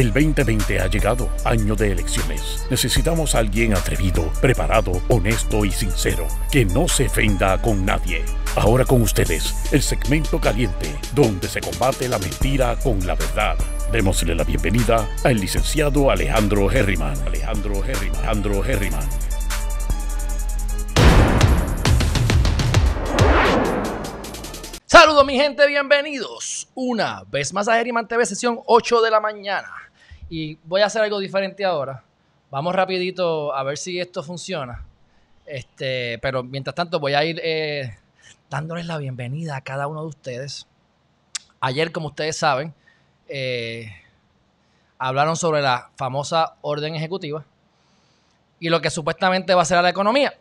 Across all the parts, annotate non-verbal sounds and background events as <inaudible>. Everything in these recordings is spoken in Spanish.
El 2020 ha llegado, año de elecciones. Necesitamos a alguien atrevido, preparado, honesto y sincero, que no se ofenda con nadie. Ahora con ustedes, el segmento caliente, donde se combate la mentira con la verdad. Démosle la bienvenida al licenciado Alejandro Herriman. Alejandro Herriman. Alejandro Herriman. Saludos mi gente, bienvenidos una vez más a Herriman TV, sesión 8 de la mañana. Y voy a hacer algo diferente ahora. Vamos rapidito a ver si esto funciona. Este, pero mientras tanto voy a ir eh, dándoles la bienvenida a cada uno de ustedes. Ayer, como ustedes saben, eh, hablaron sobre la famosa orden ejecutiva y lo que supuestamente va a ser la economía,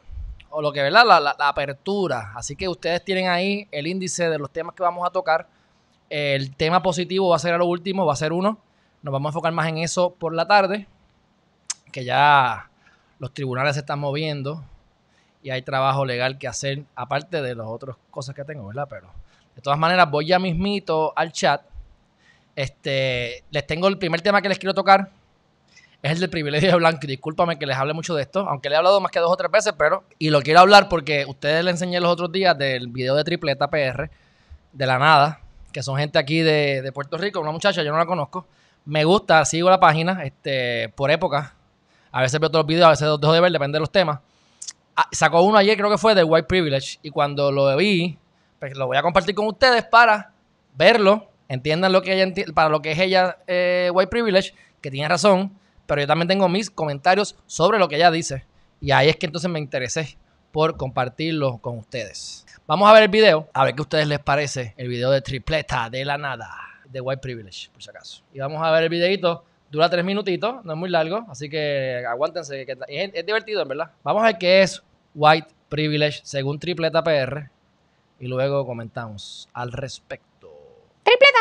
o lo que, ¿verdad? La, la, apertura. Así que ustedes tienen ahí el índice de los temas que vamos a tocar. El tema positivo va a ser a lo último, va a ser uno. Nos vamos a enfocar más en eso por la tarde, que ya los tribunales se están moviendo y hay trabajo legal que hacer, aparte de las otras cosas que tengo, ¿verdad? Pero de todas maneras, voy ya mismito al chat. Este, les tengo el primer tema que les quiero tocar. Es el del privilegio de Blanco. Discúlpame que les hable mucho de esto, aunque le he hablado más que dos o tres veces, pero. Y lo quiero hablar porque ustedes les enseñé los otros días del video de Tripleta PR, de la nada, que son gente aquí de Puerto Rico, una muchacha, yo no la conozco, me gusta, sigo la página este, por época. A veces veo otros los videos, a veces los dejo de ver, depende de los temas. Ah, sacó uno ayer, creo que fue, de White Privilege. Y cuando lo vi, pues, lo voy a compartir con ustedes para verlo, entiendan lo que ella para lo que es ella eh, White Privilege, que tiene razón, pero yo también tengo mis comentarios sobre lo que ella dice. Y ahí es que entonces me interesé por compartirlo con ustedes. Vamos a ver el video, a ver qué ustedes les parece el video de Tripleta de la Nada de White Privilege, por si acaso. Y vamos a ver el videito. Dura tres minutitos, no es muy largo, así que aguántense, es, divertido, en verdad. Vamos a ver qué es White Privilege según Tripleta PR y luego comentamos al respecto. Tripleta.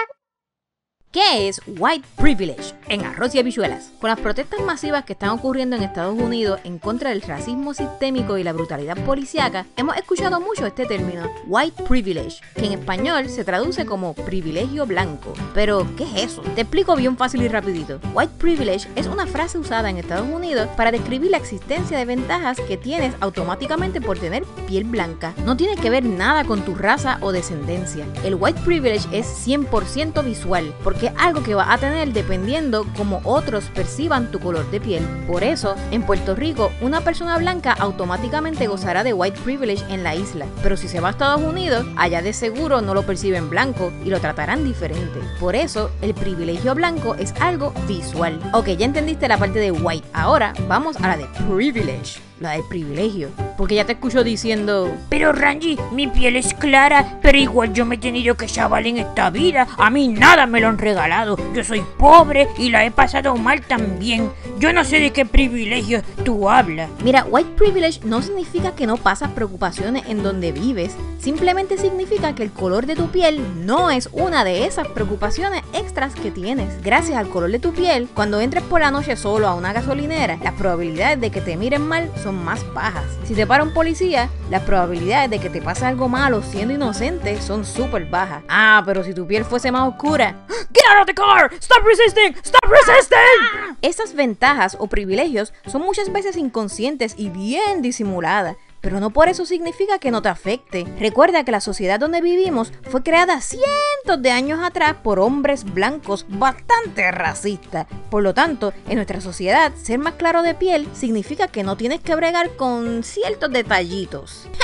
¿Qué es white privilege en arroz y habichuelas? Con las protestas masivas que están ocurriendo en Estados Unidos en contra del racismo sistémico y la brutalidad policiaca, hemos escuchado mucho este término, white privilege, que en español se traduce como privilegio blanco. Pero, ¿qué es eso? Te explico bien fácil y rapidito. White privilege es una frase usada en Estados Unidos para describir la existencia de ventajas que tienes automáticamente por tener piel blanca. No tiene que ver nada con tu raza o descendencia. El white privilege es 100% visual, porque que es algo que va a tener dependiendo como otros perciban tu color de piel. Por eso, en Puerto Rico, una persona blanca automáticamente gozará de white privilege en la isla, pero si se va a Estados Unidos, allá de seguro no lo perciben blanco y lo tratarán diferente. Por eso, el privilegio blanco es algo visual. Ok, ya entendiste la parte de white, ahora vamos a la de privilege, la de privilegio porque ya te escucho diciendo... Pero Ranji, mi piel es clara, pero igual yo me he tenido que chaval en esta vida. A mí nada me lo han regalado. Yo soy pobre y la he pasado mal también. Yo no sé de qué privilegio tú hablas. Mira, white privilege no significa que no pasas preocupaciones en donde vives. Simplemente significa que el color de tu piel no es una de esas preocupaciones extras que tienes. Gracias al color de tu piel, cuando entres por la noche solo a una gasolinera, las probabilidades de que te miren mal son más bajas. Si para un policía, las probabilidades de que te pase algo malo siendo inocente son súper bajas. Ah, pero si tu piel fuese más oscura. <gasps> ¡Get out of the car! ¡Stop resisting! ¡Stop resisting! Ah. Esas ventajas o privilegios son muchas veces inconscientes y bien disimuladas pero no por eso significa que no te afecte. Recuerda que la sociedad donde vivimos fue creada cientos de años atrás por hombres blancos bastante racistas. Por lo tanto, en nuestra sociedad, ser más claro de piel significa que no tienes que bregar con ciertos detallitos. <laughs>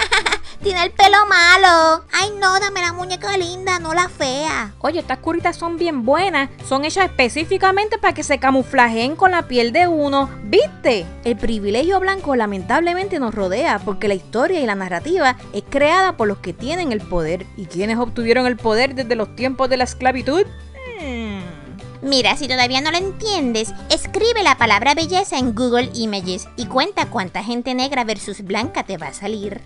tiene el pelo malo. Ay, no, dame la muñeca linda, no la fea. Oye, estas curitas son bien buenas. Son hechas específicamente para que se camuflajen con la piel de uno. ¿Viste? El privilegio blanco lamentablemente nos rodea porque la historia y la narrativa es creada por los que tienen el poder. ¿Y quienes obtuvieron el poder desde los tiempos de la esclavitud? Hmm. Mira, si todavía no lo entiendes, escribe la palabra belleza en Google Images y cuenta cuánta gente negra versus blanca te va a salir.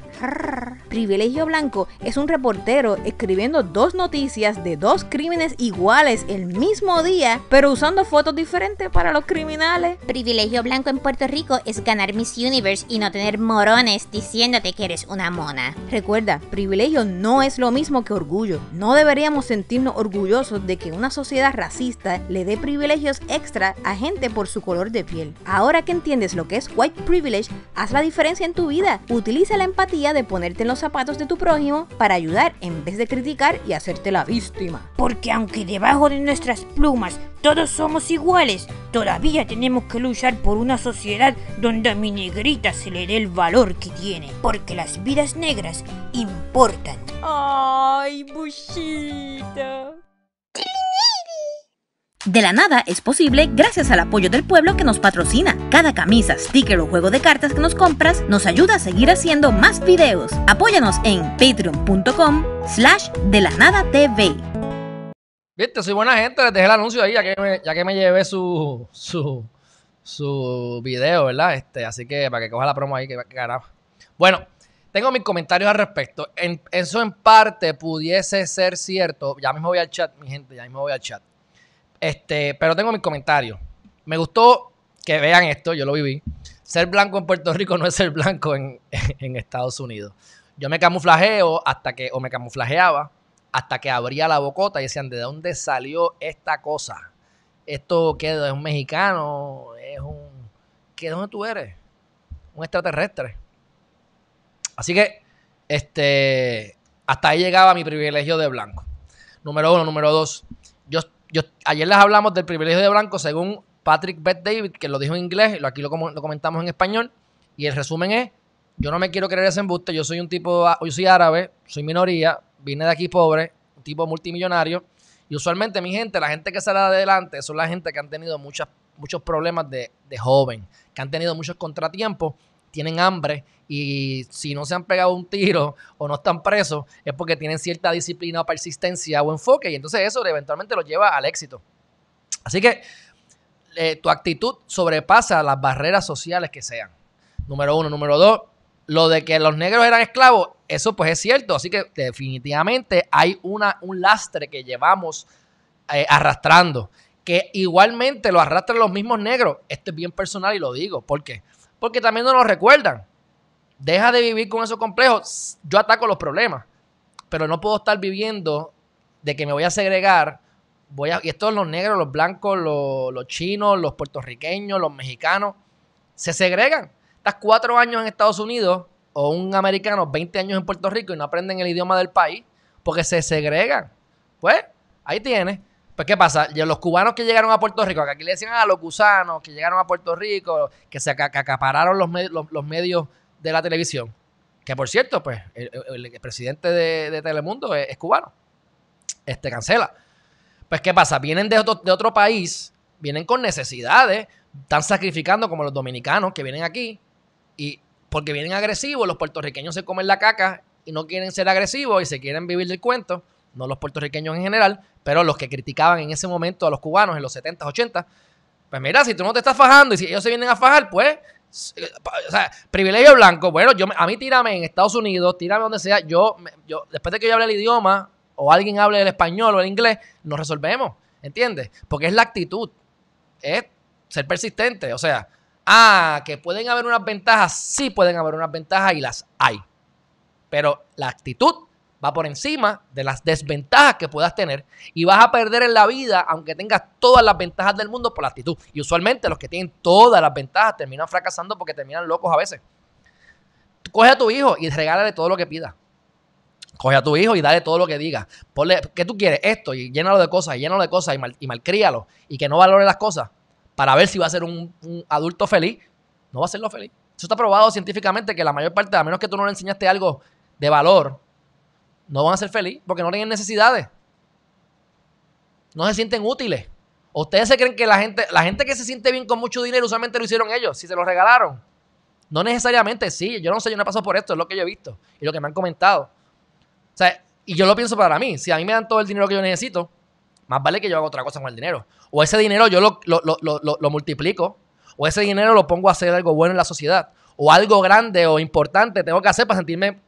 Privilegio Blanco es un reportero escribiendo dos noticias de dos crímenes iguales el mismo día, pero usando fotos diferentes para los criminales. Privilegio Blanco en Puerto Rico es ganar Miss Universe y no tener morones diciéndote que eres una mona. Recuerda, privilegio no es lo mismo que orgullo. No deberíamos sentirnos orgullosos de que una sociedad racista le dé privilegios extra a gente por su color de piel. Ahora que entiendes lo que es white privilege, haz la diferencia en tu vida. Utiliza la empatía de ponerte en los zapatos de tu prójimo para ayudar en vez de criticar y hacerte la víctima. Porque aunque debajo de nuestras plumas todos somos iguales, todavía tenemos que luchar por una sociedad donde a mi negrita se le dé el valor que tiene. Porque las vidas negras importan. ¡Ay, Bushita! De la nada es posible gracias al apoyo del pueblo que nos patrocina. Cada camisa, sticker o juego de cartas que nos compras nos ayuda a seguir haciendo más videos. Apóyanos en patreon.com slash de la nada TV. Viste, soy buena gente, les dejé el anuncio ahí ya que me, ya llevé su, su, su video, ¿verdad? Este, así que para que coja la promo ahí, que quedar. Bueno, tengo mis comentarios al respecto. En, eso en parte pudiese ser cierto. Ya mismo voy al chat, mi gente, ya mismo voy al chat. Este, pero tengo mis comentarios. Me gustó que vean esto, yo lo viví. Ser blanco en Puerto Rico no es ser blanco <laughs> en, Estados Unidos. Yo me camuflajeo hasta que, o me camuflajeaba, hasta que abría la bocota y decían, ¿de dónde salió esta cosa? ¿Esto qué es un mexicano? ¿Es un... ¿Qué, dónde tú eres? Un extraterrestre. Así que, este, hasta ahí llegaba mi privilegio de blanco. Número uno, número dos ayer les hablamos del privilegio de blanco según Patrick Beth David, que lo dijo en inglés, y aquí lo, comentamos en español, y el resumen es, yo no me quiero creer ese embuste, yo soy un tipo, yo soy árabe, soy minoría, vine de aquí pobre, un tipo multimillonario, y usualmente mi gente, la gente que sale adelante, son la gente que han tenido muchas, muchos problemas de, de joven, que han tenido muchos contratiempos tienen hambre y si no se han pegado un tiro o no están presos es porque tienen cierta disciplina o persistencia o enfoque y entonces eso eventualmente los lleva al éxito. Así que eh, tu actitud sobrepasa las barreras sociales que sean. Número uno. Número dos, lo de que los negros eran esclavos, eso pues es cierto. Así que definitivamente hay una, un lastre que llevamos eh, arrastrando, que igualmente lo arrastran los mismos negros. Esto es bien personal y lo digo, porque porque también no nos recuerdan. Deja de vivir con esos complejos. Yo ataco los problemas, pero no puedo estar viviendo de que me voy a segregar. Voy a, y estos los negros, los blancos, los, los chinos, los puertorriqueños, los mexicanos, se segregan. Estás cuatro años en Estados Unidos o un americano 20 años en Puerto Rico y no aprenden el idioma del país porque se segregan. Pues ahí tienes. Pues, ¿qué pasa? Los cubanos que llegaron a Puerto Rico, que aquí le decían a los gusanos que llegaron a Puerto Rico, que se acapararon los, los, medios de la televisión. Que por cierto, pues, el, presidente de, Telemundo es, cubano. Este cancela. Pues, ¿qué pasa? Vienen de otro, de otro país, vienen con necesidades, están sacrificando como los dominicanos que vienen aquí. Y porque vienen agresivos, los puertorriqueños se comen la caca y no quieren ser agresivos y se quieren vivir del cuento no los puertorriqueños en general, pero los que criticaban en ese momento a los cubanos en los 70s, 80 Pues mira, si tú no te estás fajando y si ellos se vienen a fajar, pues, o sea, privilegio blanco. Bueno, yo, a mí tírame en Estados Unidos, tírame donde sea. Yo, yo después de que yo hable el idioma, o alguien hable el español o el inglés, nos resolvemos, ¿entiendes? Porque es la actitud, es ser persistente, o sea, ah, que pueden haber unas ventajas, sí pueden haber unas ventajas y las hay, pero la actitud va por encima de las desventajas que puedas tener y vas a perder en la vida aunque tengas todas las ventajas del mundo por la actitud. Y usualmente los que tienen todas las ventajas terminan fracasando porque terminan locos a veces. coge a tu hijo y regálale todo lo que pida. Coge a tu hijo y dale todo lo que diga. Ponle, ¿qué tú quieres? Esto, y llénalo de cosas, y llénalo de cosas, y, malcríalo, y que no valore las cosas, para ver si va a ser un adulto feliz. No va a serlo feliz. Eso está probado científicamente que la mayor parte, a menos que tú no le enseñaste algo de valor, no van a ser felices porque no tienen necesidades. No se sienten útiles. Ustedes se creen que la gente, la gente que se siente bien con mucho dinero usualmente lo hicieron ellos, si se lo regalaron. No necesariamente, sí, yo no sé, yo no he pasado por esto, es lo que yo he visto y lo que me han comentado. O sea, y yo lo pienso para mí, si a mí me dan todo el dinero que yo necesito, más vale que yo haga otra cosa con el dinero. O ese dinero yo lo, lo, multiplico, o ese dinero lo pongo a hacer algo bueno en la sociedad, o algo grande o importante tengo que hacer para sentirme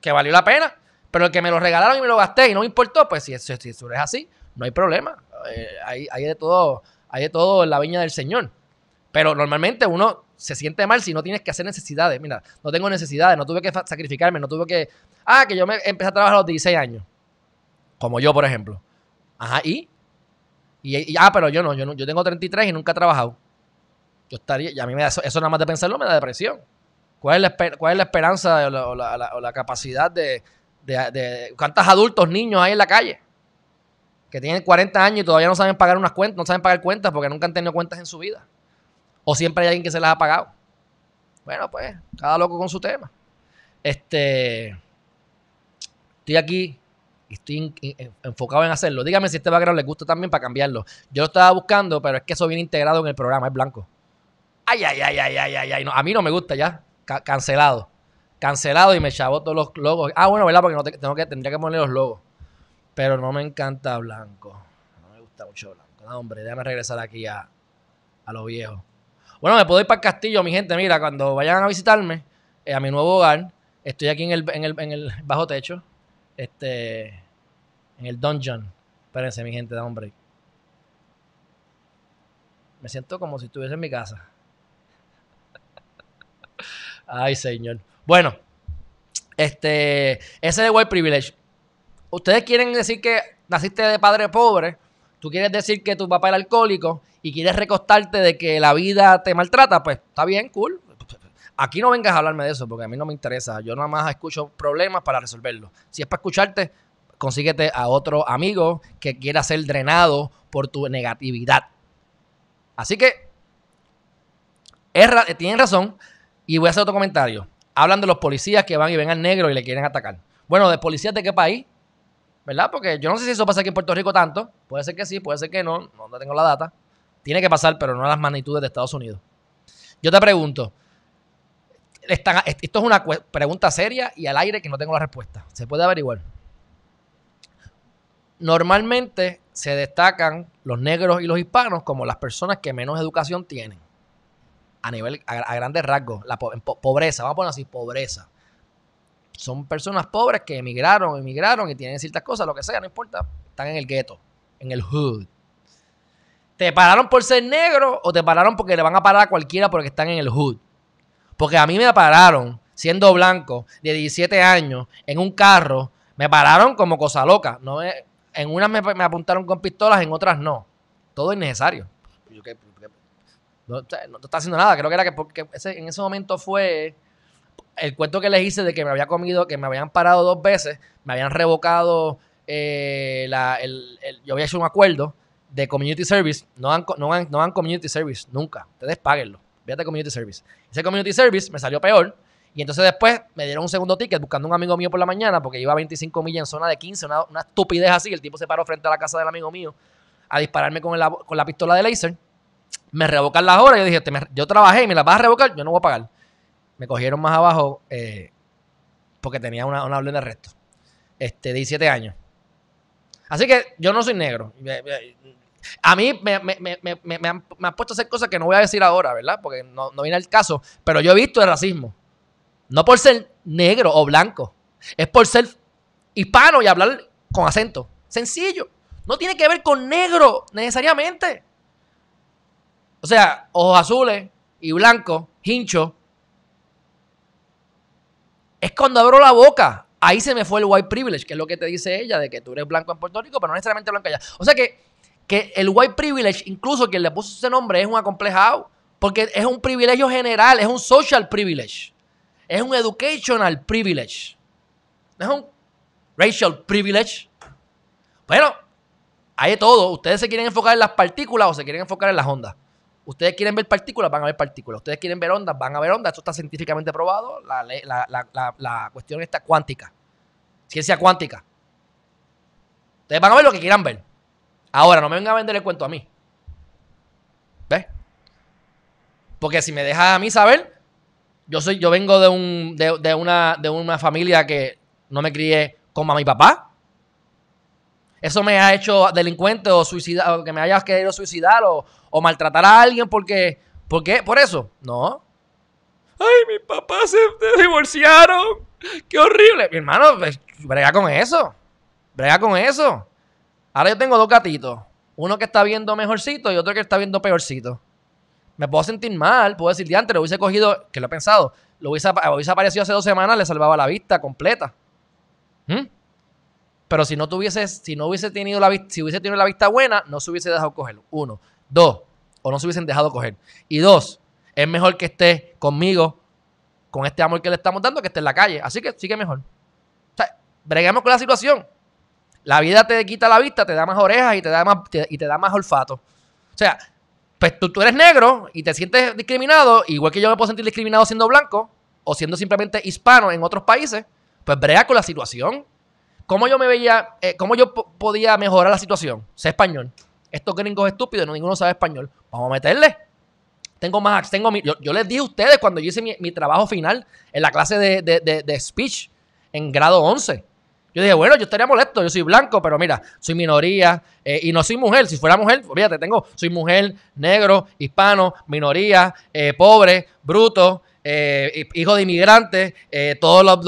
que valió la pena. Pero el que me lo regalaron y me lo gasté y no me importó, pues si, si, eso es así, no hay problema. Eh, hay, de todo, hay todo en la viña del Señor. Pero normalmente uno se siente mal si no tienes que hacer necesidades. Mira, no tengo necesidades, no tuve que sacrificarme, no tuve que... Ah, que yo me empecé a trabajar a los 16 años. Como yo, por ejemplo. Ajá, ¿y? y, ah, pero yo no, yo no, yo tengo 33 y nunca he trabajado. Yo estaría, y a mí me da eso, nada más de pensarlo me da depresión. ¿Cuál es la, cuál es la esperanza o la capacidad de, de, de, cuántos adultos, niños hay en la calle que tienen 40 años y todavía no saben pagar unas cuentas, no saben pagar cuentas porque nunca han tenido cuentas en su vida. O siempre hay alguien que se las ha pagado. Bueno, pues, cada loco con su tema. Este, estoy aquí y estoy enfocado en hacerlo. Dígame si este background le gusta también para cambiarlo. Yo lo estaba buscando, pero es que eso viene integrado en el programa, es blanco. Ay, ay, ay, ay, ay, ay, No, a mí no me gusta ya. cancelado cancelado y me echaba todos los logos. Ah, bueno, ¿verdad? Porque tengo que, tendría que poner los logos. Pero no me encanta blanco. No me gusta mucho blanco. No, hombre, déjame regresar aquí a, a lo viejo. Bueno, me puedo ir para el castillo, mi gente. Mira, cuando vayan a visitarme eh, a mi nuevo hogar, estoy aquí en el, en en el bajo techo. Este en el dungeon. Espérense, mi gente, da hombre Me siento como si estuviese en mi casa. <laughs> Ay, señor. Bueno, este, ese de white privilege. Ustedes quieren decir que naciste de padre pobre, tú quieres decir que tu papá era alcohólico y quieres recostarte de que la vida te maltrata, pues está bien, cool. Aquí no vengas a hablarme de eso porque a mí no me interesa. Yo nada más escucho problemas para resolverlos. Si es para escucharte, consíguete a otro amigo que quiera ser drenado por tu negatividad. Así que tienen razón y voy a hacer otro comentario hablan de los policías que van y ven al negro y le quieren atacar. Bueno, ¿de policías de qué país? ¿Verdad? Porque yo no sé si eso pasa aquí en Puerto Rico tanto. Puede ser que sí, puede ser que no. No tengo la data. Tiene que pasar, pero no a las magnitudes de Estados Unidos. Yo te pregunto, esto es una pregunta seria y al aire que no tengo la respuesta. Se puede averiguar. Normalmente se destacan los negros y los hispanos como las personas que menos educación tienen a nivel, a, grandes rasgos, la pobreza, vamos a poner así, pobreza. Son personas pobres que emigraron, emigraron y tienen ciertas cosas, lo que sea, no importa, están en el gueto, en el hood. Te pararon por ser negro o te pararon porque le van a parar a cualquiera porque están en el hood. Porque a mí me pararon siendo blanco de 17 años en un carro, me pararon como cosa loca. No en unas me, apuntaron con pistolas, en otras no. Todo es necesario no, está haciendo nada. Creo que era que porque en ese momento fue el cuento que les hice de que me había comido, que me habían parado dos veces, me habían revocado, eh, yo había hecho un acuerdo de community service, no han community service nunca, ustedes páguenlo, a community service. Ese community service me salió peor y entonces después me dieron un segundo ticket buscando un amigo mío por la mañana porque iba a 25 millas en zona de 15, una, estupidez así, el tipo se paró frente a la casa del amigo mío a dispararme con, con la pistola de laser me revocan las horas. Yo dije, yo trabajé y me las vas a revocar, yo no voy a pagar. Me cogieron más abajo eh, porque tenía una, una orden de arresto. Este, 17 años. Así que yo no soy negro. Eh, eh, a mí me, me, han, puesto a hacer cosas que no voy a decir ahora, ¿verdad? Porque no, no viene el caso. Pero yo he visto el racismo. No por ser negro o blanco. Es por ser hispano y hablar con acento. Sencillo. No tiene que ver con negro necesariamente. O sea, ojos azules y blancos, hincho. Es cuando abro la boca. Ahí se me fue el white privilege, que es lo que te dice ella, de que tú eres blanco en Puerto Rico, pero no necesariamente blanco allá. O sea que, que el white privilege, incluso quien le puso ese nombre, es un acomplejado, porque es un privilegio general, es un social privilege, es un educational privilege, no es un racial privilege. Bueno, hay de todo. Ustedes se quieren enfocar en las partículas o se quieren enfocar en las ondas. Ustedes quieren ver partículas, van a ver partículas. Ustedes quieren ver ondas, van a ver ondas. Esto está científicamente probado. La, cuestión está cuántica. Ciencia cuántica. Ustedes van a ver lo que quieran ver. Ahora, no me vengan a vender el cuento a mí. ¿Ves? Porque si me dejas a mí saber, yo soy, yo vengo de un, una, de una familia que no me crié como a mi papá eso me ha hecho delincuente o suicida, que me hayas querido suicidar o, maltratar a alguien porque, porque, por eso. No. Ay, mis papás se divorciaron. Qué horrible. Mi hermano, pues, brega con eso. Brega con eso. Ahora yo tengo dos gatitos. Uno que está viendo mejorcito y otro que está viendo peorcito. Me puedo sentir mal, puedo decir, antes lo hubiese cogido, que lo he pensado, lo hubiese, aparecido hace dos semanas, le salvaba la vista completa. ¿Mm? pero si no tuviese, si no hubiese tenido la vista, si hubiese tenido la vista buena, no se hubiese dejado coger. Uno. Dos, o no se hubiesen dejado coger. Y dos, es mejor que esté conmigo, con este amor que le estamos dando, que esté en la calle. Así que sí que mejor. O sea, breguemos con la situación. La vida te quita la vista, te da más orejas y te da más, y te da más olfato. O sea, pues tú, tú eres negro y te sientes discriminado, igual que yo me puedo sentir discriminado siendo blanco o siendo simplemente hispano en otros países, pues brega con la situación. ¿Cómo yo me veía, eh, cómo yo podía mejorar la situación? Sé español. Estos gringos estúpidos, no, ninguno sabe español. Vamos a meterle. Tengo más, tengo yo, les dije a ustedes cuando yo hice mi, trabajo final en la clase de, de, de, speech en grado 11. Yo dije, bueno, yo estaría molesto, yo soy blanco, pero mira, soy minoría eh, y no soy mujer. Si fuera mujer, fíjate, tengo, soy mujer, negro, hispano, minoría, eh, pobre, bruto, eh, hijo de inmigrantes, eh, todos, los,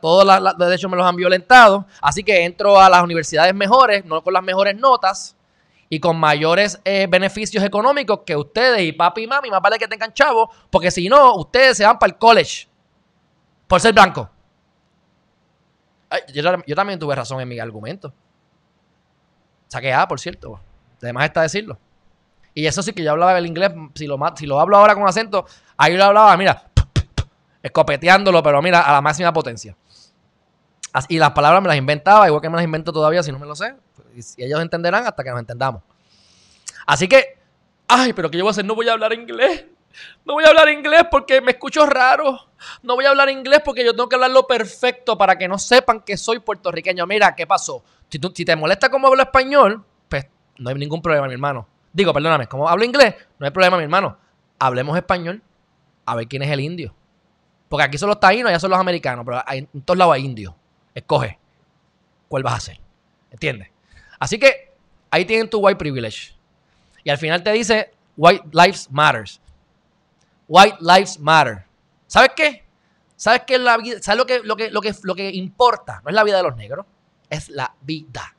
todos derechos me los han violentado, así que entro a las universidades mejores, no con las mejores notas y con mayores eh, beneficios económicos que ustedes y papi y mami, más vale que tengan chavos, porque si no, ustedes se van para el college por ser blanco. yo, también tuve razón en mi argumento. saqueada por cierto. Además está decirlo. Y eso sí que yo hablaba el inglés, si lo, si lo hablo ahora con acento, ahí lo hablaba, mira, escopeteándolo, pero mira, a la máxima potencia. Y las palabras me las inventaba, igual que me las invento todavía, si no me lo sé. Y ellos entenderán hasta que nos entendamos. Así que, ay, pero ¿qué yo voy a hacer? No voy a hablar inglés. No voy a hablar inglés porque me escucho raro. No voy a hablar inglés porque yo tengo que hablarlo perfecto para que no sepan que soy puertorriqueño. Mira, ¿qué pasó? Si, si te molesta cómo hablo español, pues no hay ningún problema, mi hermano. Digo, perdóname, como hablo inglés, no hay problema, mi hermano. Hablemos español. A ver quién es el indio. Porque aquí son los taínos, ya son los americanos, pero en todos lados hay indios. Escoge cuál vas a hacer. ¿Entiendes? Así que ahí tienen tu white privilege. Y al final te dice, white lives matters. White lives matter. ¿Sabes qué? ¿Sabes qué es la vida? ¿Sabes lo que, lo, que, lo, que, lo que importa? No es la vida de los negros, es la vida.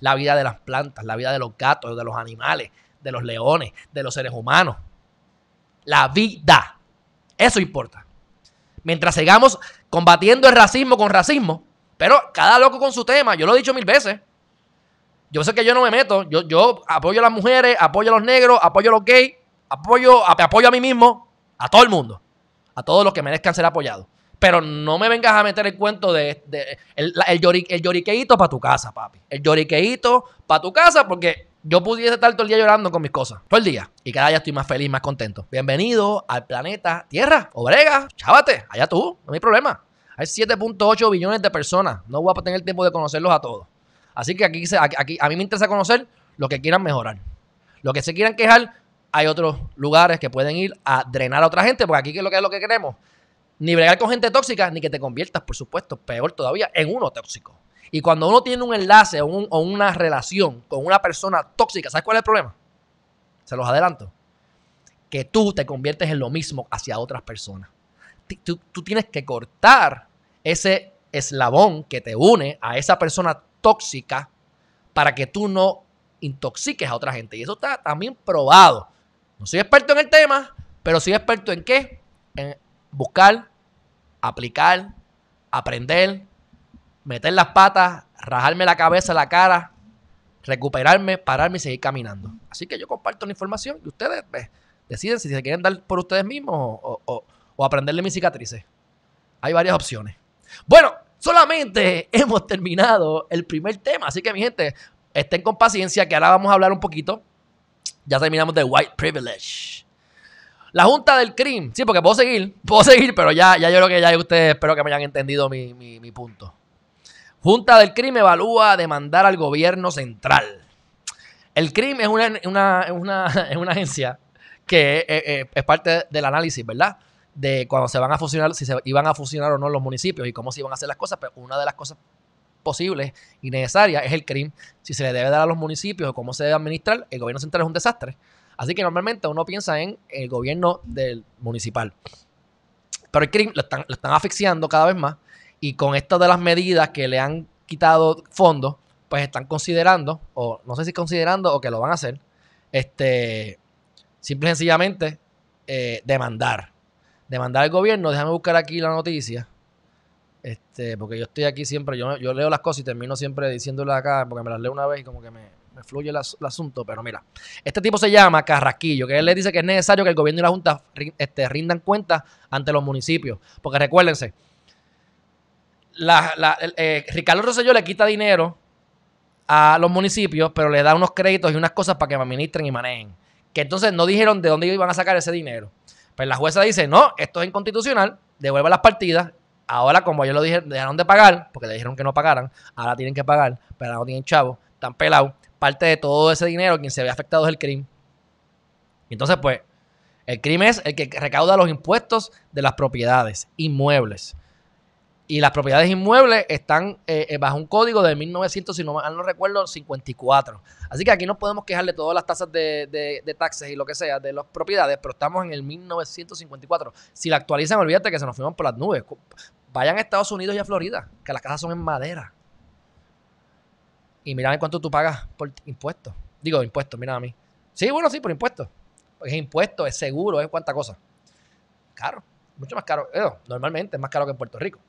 La vida de las plantas, la vida de los gatos, de los animales, de los leones, de los seres humanos. La vida. Eso importa mientras sigamos combatiendo el racismo con racismo. Pero cada loco con su tema, yo lo he dicho mil veces. Yo sé que yo no me meto, yo, yo apoyo a las mujeres, apoyo a los negros, apoyo a los gays, apoyo, a, apoyo a mí mismo, a todo el mundo, a todos los que merezcan ser apoyados. Pero no me vengas a meter el cuento de, el, el, para tu casa, papi. El lloriqueíto para tu casa porque yo pudiese estar todo el día llorando con mis cosas. Todo el día. Y cada día estoy más feliz, más contento. Bienvenido al planeta Tierra. Obrega, chávate. Allá tú. No hay problema. Hay 7.8 billones de personas. No voy a tener tiempo de conocerlos a todos. Así que aquí, aquí a mí me interesa conocer lo que quieran mejorar. Lo que se quieran quejar, hay otros lugares que pueden ir a drenar a otra gente. Porque aquí, lo que es lo que queremos? Ni bregar con gente tóxica, ni que te conviertas, por supuesto, peor todavía, en uno tóxico. Y cuando uno tiene un enlace o, una relación con una persona tóxica, ¿sabes cuál es el problema? Se los adelanto. Que tú te conviertes en lo mismo hacia otras personas. Tú, tú tienes que cortar ese eslabón que te une a esa persona tóxica para que tú no intoxiques a otra gente. Y eso está también probado. No soy experto en el tema, pero soy experto en qué? En buscar, aplicar, aprender meter las patas, rajarme la cabeza, la cara, recuperarme, pararme y seguir caminando. Así que yo comparto la información y ustedes pues, deciden si se quieren dar por ustedes mismos o, aprenderle mis cicatrices. Hay varias opciones. Bueno, solamente <laughs> hemos terminado el primer tema. Así que, mi gente, estén con paciencia que ahora vamos a hablar un poquito. Ya terminamos de White Privilege. La Junta del CRIM. Sí, porque puedo seguir, puedo seguir, pero ya, ya yo creo que ya ustedes espero que me hayan entendido mi punto. Junta del CRIM evalúa demandar al gobierno central. El CRIM es una, <laughs> es una agencia que eh, eh, es, parte del análisis, ¿verdad? De cuando se van a fusionar, si se iban a fusionar o no los municipios y cómo se iban a hacer las cosas. Pero una de las cosas posibles y necesarias es el CRIM. Si se le debe dar a los municipios o cómo se debe administrar, el gobierno central es un desastre. Así que normalmente uno piensa en el gobierno del municipal. Pero el CRIM lo están, lo están asfixiando cada vez más y con estas de las medidas que le han quitado fondos, pues están considerando, o no sé si considerando o que lo van a hacer, este, simple y sencillamente eh, demandar. Demandar al gobierno, déjame buscar aquí la noticia. Este, porque yo estoy aquí siempre, yo, yo leo las cosas y termino siempre diciéndolas acá, porque me las leo una vez y como que me, fluye el, asunto. Pero mira, este tipo se llama Carrasquillo, que él le dice que es necesario que el gobierno y la Junta este, rindan cuentas ante los municipios. Porque recuérdense, la, eh, Ricardo Roselló le quita dinero a los municipios, pero le da unos créditos y unas cosas para que administren y manejen. Que entonces no dijeron de dónde iban a sacar ese dinero. Pero pues la jueza dice, no, esto es inconstitucional, devuelva las partidas. Ahora, como ellos lo dijeron, dejaron de pagar, porque le dijeron que no pagaran, ahora tienen que pagar, pero no tienen chavo, están pelados. Parte de todo ese dinero, quien se ve afectado es el crimen. Entonces, pues, el crimen es el que recauda los impuestos de las propiedades, inmuebles. Y las propiedades inmuebles están eh, eh, bajo un código de 1900, si no mal no recuerdo, 54. Así que aquí no podemos quejarle de todas las tasas de, de, de, taxes y lo que sea, de las propiedades, pero estamos en el 1954. Si la actualizan, olvídate que se nos fuimos por las nubes. Vayan a Estados Unidos y a Florida, que las casas son en madera. Y en cuánto tú pagas por impuestos. Digo, impuestos, mira a mí. Sí, bueno, sí, por impuestos. Porque es impuesto, es seguro, es cuánta cosa. Caro, mucho más caro. normalmente es más caro que en Puerto Rico.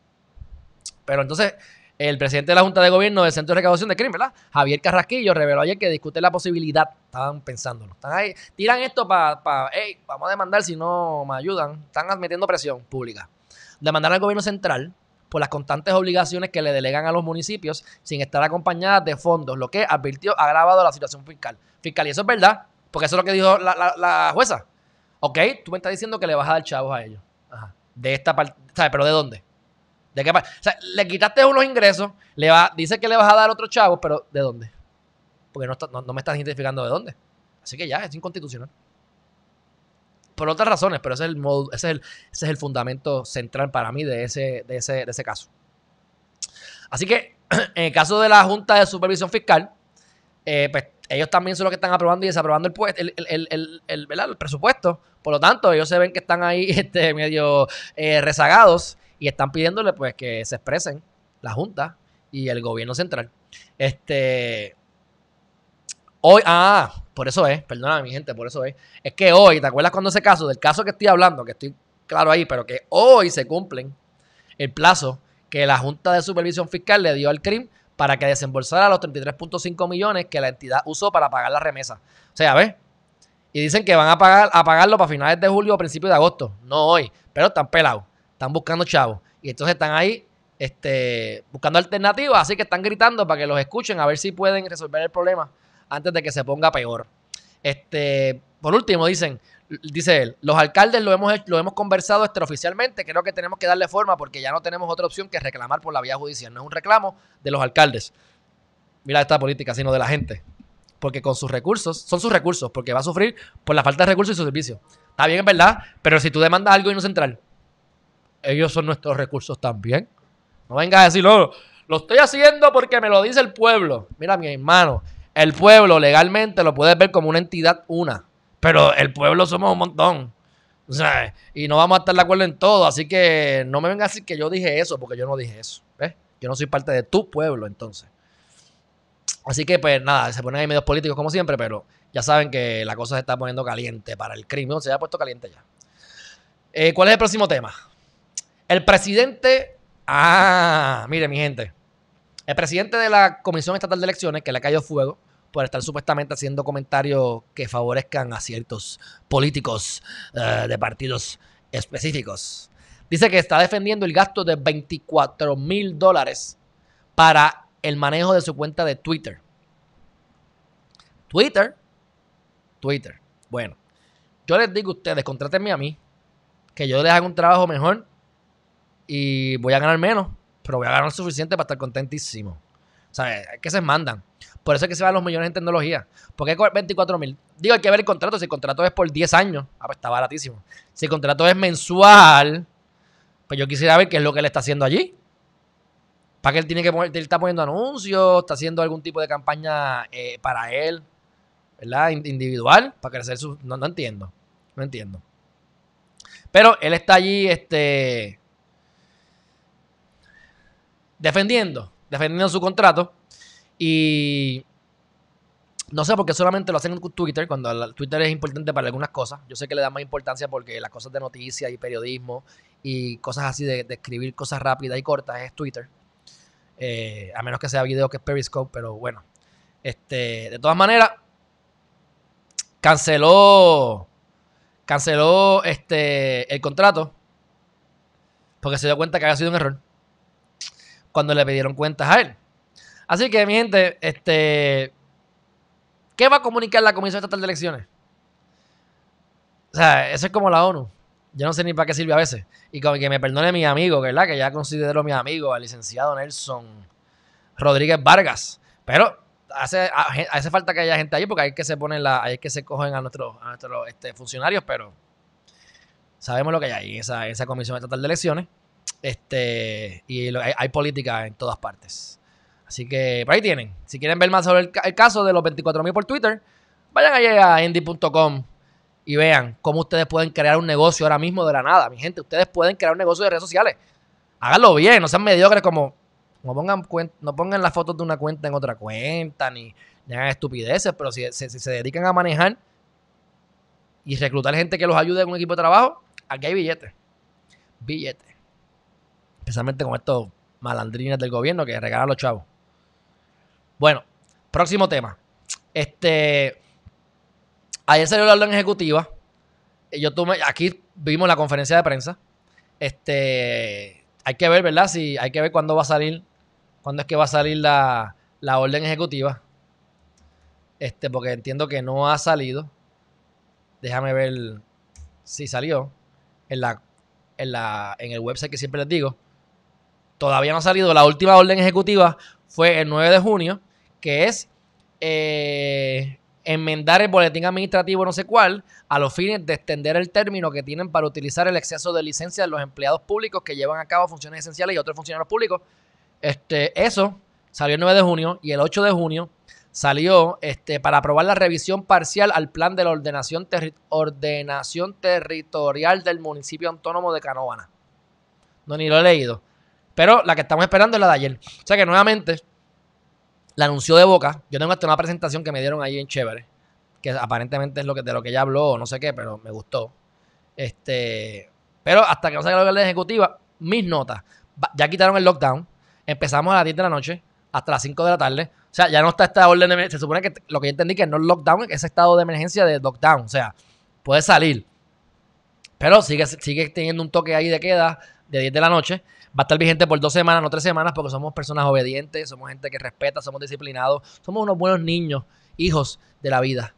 Pero entonces, el presidente de la Junta de Gobierno del Centro de Recaudación de Crimen, ¿verdad? Javier Carrasquillo reveló ayer que discute la posibilidad, estaban pensándolo, están ahí, tiran esto para, hey, vamos a demandar si no me ayudan, están admitiendo presión pública. Demandar al gobierno central por las constantes obligaciones que le delegan a los municipios sin estar acompañadas de fondos, lo que advirtió ha agravado la situación fiscal. Fiscal, y eso es verdad, porque eso es lo que dijo la, jueza. Ok, tú me estás diciendo que le vas a dar chavos a ellos. Ajá. De esta parte, ¿Pero de dónde? ¿De o sea, le quitaste unos ingresos, le va, dice que le vas a dar otro chavo, pero ¿de dónde? Porque no, me estás identificando de dónde. Así que ya, es inconstitucional. Por otras razones, pero ese es el, ese es el, ese es el fundamento central para mí de ese, de ese, de ese caso. Así que, <clears throat> en el caso de la Junta de Supervisión Fiscal, eh, pues ellos también son los que están aprobando y desaprobando el, el, el, presupuesto. Por lo tanto, ellos se ven que están ahí <laughs> este, medio eh, rezagados y están pidiéndole pues que se expresen la Junta y el gobierno central. Este. Hoy, ah, por eso es, perdóname mi gente, por eso es. Es que hoy, ¿te acuerdas cuando ese caso, del caso que estoy hablando, que estoy claro ahí, pero que hoy se cumplen el plazo que la Junta de Supervisión Fiscal le dio al CRIM para que desembolsara los 33.5 millones que la entidad usó para pagar la remesa. O sea, ¿ves? Y dicen que van a, pagar, a pagarlo para finales de julio o principios de agosto, no hoy, pero están pelados están buscando chavos. Y entonces están ahí este, buscando alternativas, así que están gritando para que los escuchen a ver si pueden resolver el problema antes de que se ponga peor. Este, por último, dicen, dice él, los alcaldes lo hemos, lo hemos conversado extraoficialmente, creo que tenemos que darle forma porque ya no tenemos otra opción que reclamar por la vía judicial, no es un reclamo de los alcaldes. Mira esta política, sino de la gente. Porque con sus recursos, son sus recursos, porque va a sufrir por la falta de recursos y su servicio. Está bien, es verdad, pero si tú demandas algo y no central, ellos son nuestros recursos también. No vengas a decirlo. Oh, lo estoy haciendo porque me lo dice el pueblo. Mira, mi hermano, el pueblo legalmente lo puedes ver como una entidad una, pero el pueblo somos un montón. O sea, y no vamos a estar de acuerdo en todo, así que no me vengas a decir que yo dije eso, porque yo no dije eso. ¿ves? Yo no soy parte de tu pueblo, entonces. Así que, pues nada, se ponen ahí medios políticos como siempre, pero ya saben que la cosa se está poniendo caliente para el crimen. Se ha puesto caliente ya. Eh, ¿Cuál es el próximo tema? El presidente. Ah, mire, mi gente. El presidente de la Comisión Estatal de Elecciones, que le cayó fuego por estar supuestamente haciendo comentarios que favorezcan a ciertos políticos eh, de partidos específicos. Dice que está defendiendo el gasto de 24 mil dólares para el manejo de su cuenta de Twitter. Twitter, Twitter. Bueno, yo les digo a ustedes, contrátenme a mí, que yo les haga un trabajo mejor y voy a ganar menos, pero voy a ganar suficiente para estar contentísimo. O sea, que se mandan. Por eso es que se van los millones en tecnología. Porque hay 24 mil. Digo, hay que ver el contrato. Si el contrato es por 10 años, ah, pues está baratísimo. Si el contrato es mensual, pues yo quisiera ver qué es lo que él está haciendo allí. Para que él tiene que está poniendo anuncios, está haciendo algún tipo de campaña eh, para él, ¿verdad? Individual, para crecer su. No, no entiendo. No entiendo. Pero él está allí, este defendiendo, defendiendo su contrato. Y no sé por qué solamente lo hacen en Twitter, cuando Twitter es importante para algunas cosas. Yo sé que le da más importancia porque las cosas de noticias y periodismo y cosas así de, escribir cosas rápidas y cortas es Twitter. Eh, a menos que sea video que es Periscope, pero bueno. Este, de todas maneras, canceló canceló este el contrato porque se dio cuenta que había sido un error cuando le pidieron cuentas a él. Así que, mi gente, este, ¿qué va a comunicar la Comisión Estatal de Elecciones? O sea, eso es como la ONU. Yo no sé ni para qué sirve a veces. Y que me perdone mi amigo, ¿verdad? Que ya considero mi amigo, al licenciado Nelson Rodríguez Vargas. Pero hace, falta que haya gente ahí porque hay que se ponen la, hay que se cogen a nuestros, este, funcionarios, pero sabemos lo que hay ahí esa comisión estatal de elecciones. Este, y hay, política en todas partes. Así que por ahí tienen. Si quieren ver más sobre el, caso de los 24.000 por Twitter, vayan allá a indie.com y vean cómo ustedes pueden crear un negocio ahora mismo de la nada. Mi gente, ustedes pueden crear un negocio de redes sociales. Háganlo bien, no sean mediocres como no pongan, no pongan las fotos de una cuenta en otra cuenta, ni, hagan estupideces, pero si, si, se dedican a manejar y reclutar gente que los ayude en un equipo de trabajo, aquí hay billetes. Billetes. Especialmente con estos malandrines del gobierno que regalan a los chavos. Bueno, próximo tema. Este. Ayer salió la orden ejecutiva. Yo tuve, aquí vimos la conferencia de prensa. Este. Hay que ver, ¿verdad? Si hay que ver cuándo va a salir. Cuándo es que va a salir la, la orden ejecutiva. Este, porque entiendo que no ha salido. Déjame ver si salió. En la. En la. En el website que siempre les digo todavía no ha salido. La última orden ejecutiva fue el 9 de junio, que es eh, enmendar el boletín administrativo no sé cuál a los fines de extender el término que tienen para utilizar el exceso de licencia de los empleados públicos que llevan a cabo funciones esenciales y otros funcionarios públicos. Este, eso salió el 9 de junio y el 8 de junio salió este, para aprobar la revisión parcial al plan de la ordenación, ordenación territorial del municipio autónomo de Canovana. No, ni lo he leído. Pero la que estamos esperando es la de ayer. O sea que nuevamente, la anunció de boca. Yo tengo hasta una presentación que me dieron ahí en Chévere, que aparentemente es lo que, de lo que ella habló o no sé qué, pero me gustó. Este, pero hasta que no salga la ejecutiva, mis notas. Ya quitaron el lockdown. Empezamos a las 10 de la noche hasta las 5 de la tarde. O sea, ya no está esta orden de Se supone que lo que yo entendí que no es lockdown, es estado de emergencia de lockdown. O sea, puede salir. Pero sigue, sigue teniendo un toque ahí de queda de 10 de la noche. Va a estar vigente por dos semanas, no tres semanas, porque somos personas obedientes, somos gente que respeta, somos disciplinados, somos unos buenos niños, hijos de la vida.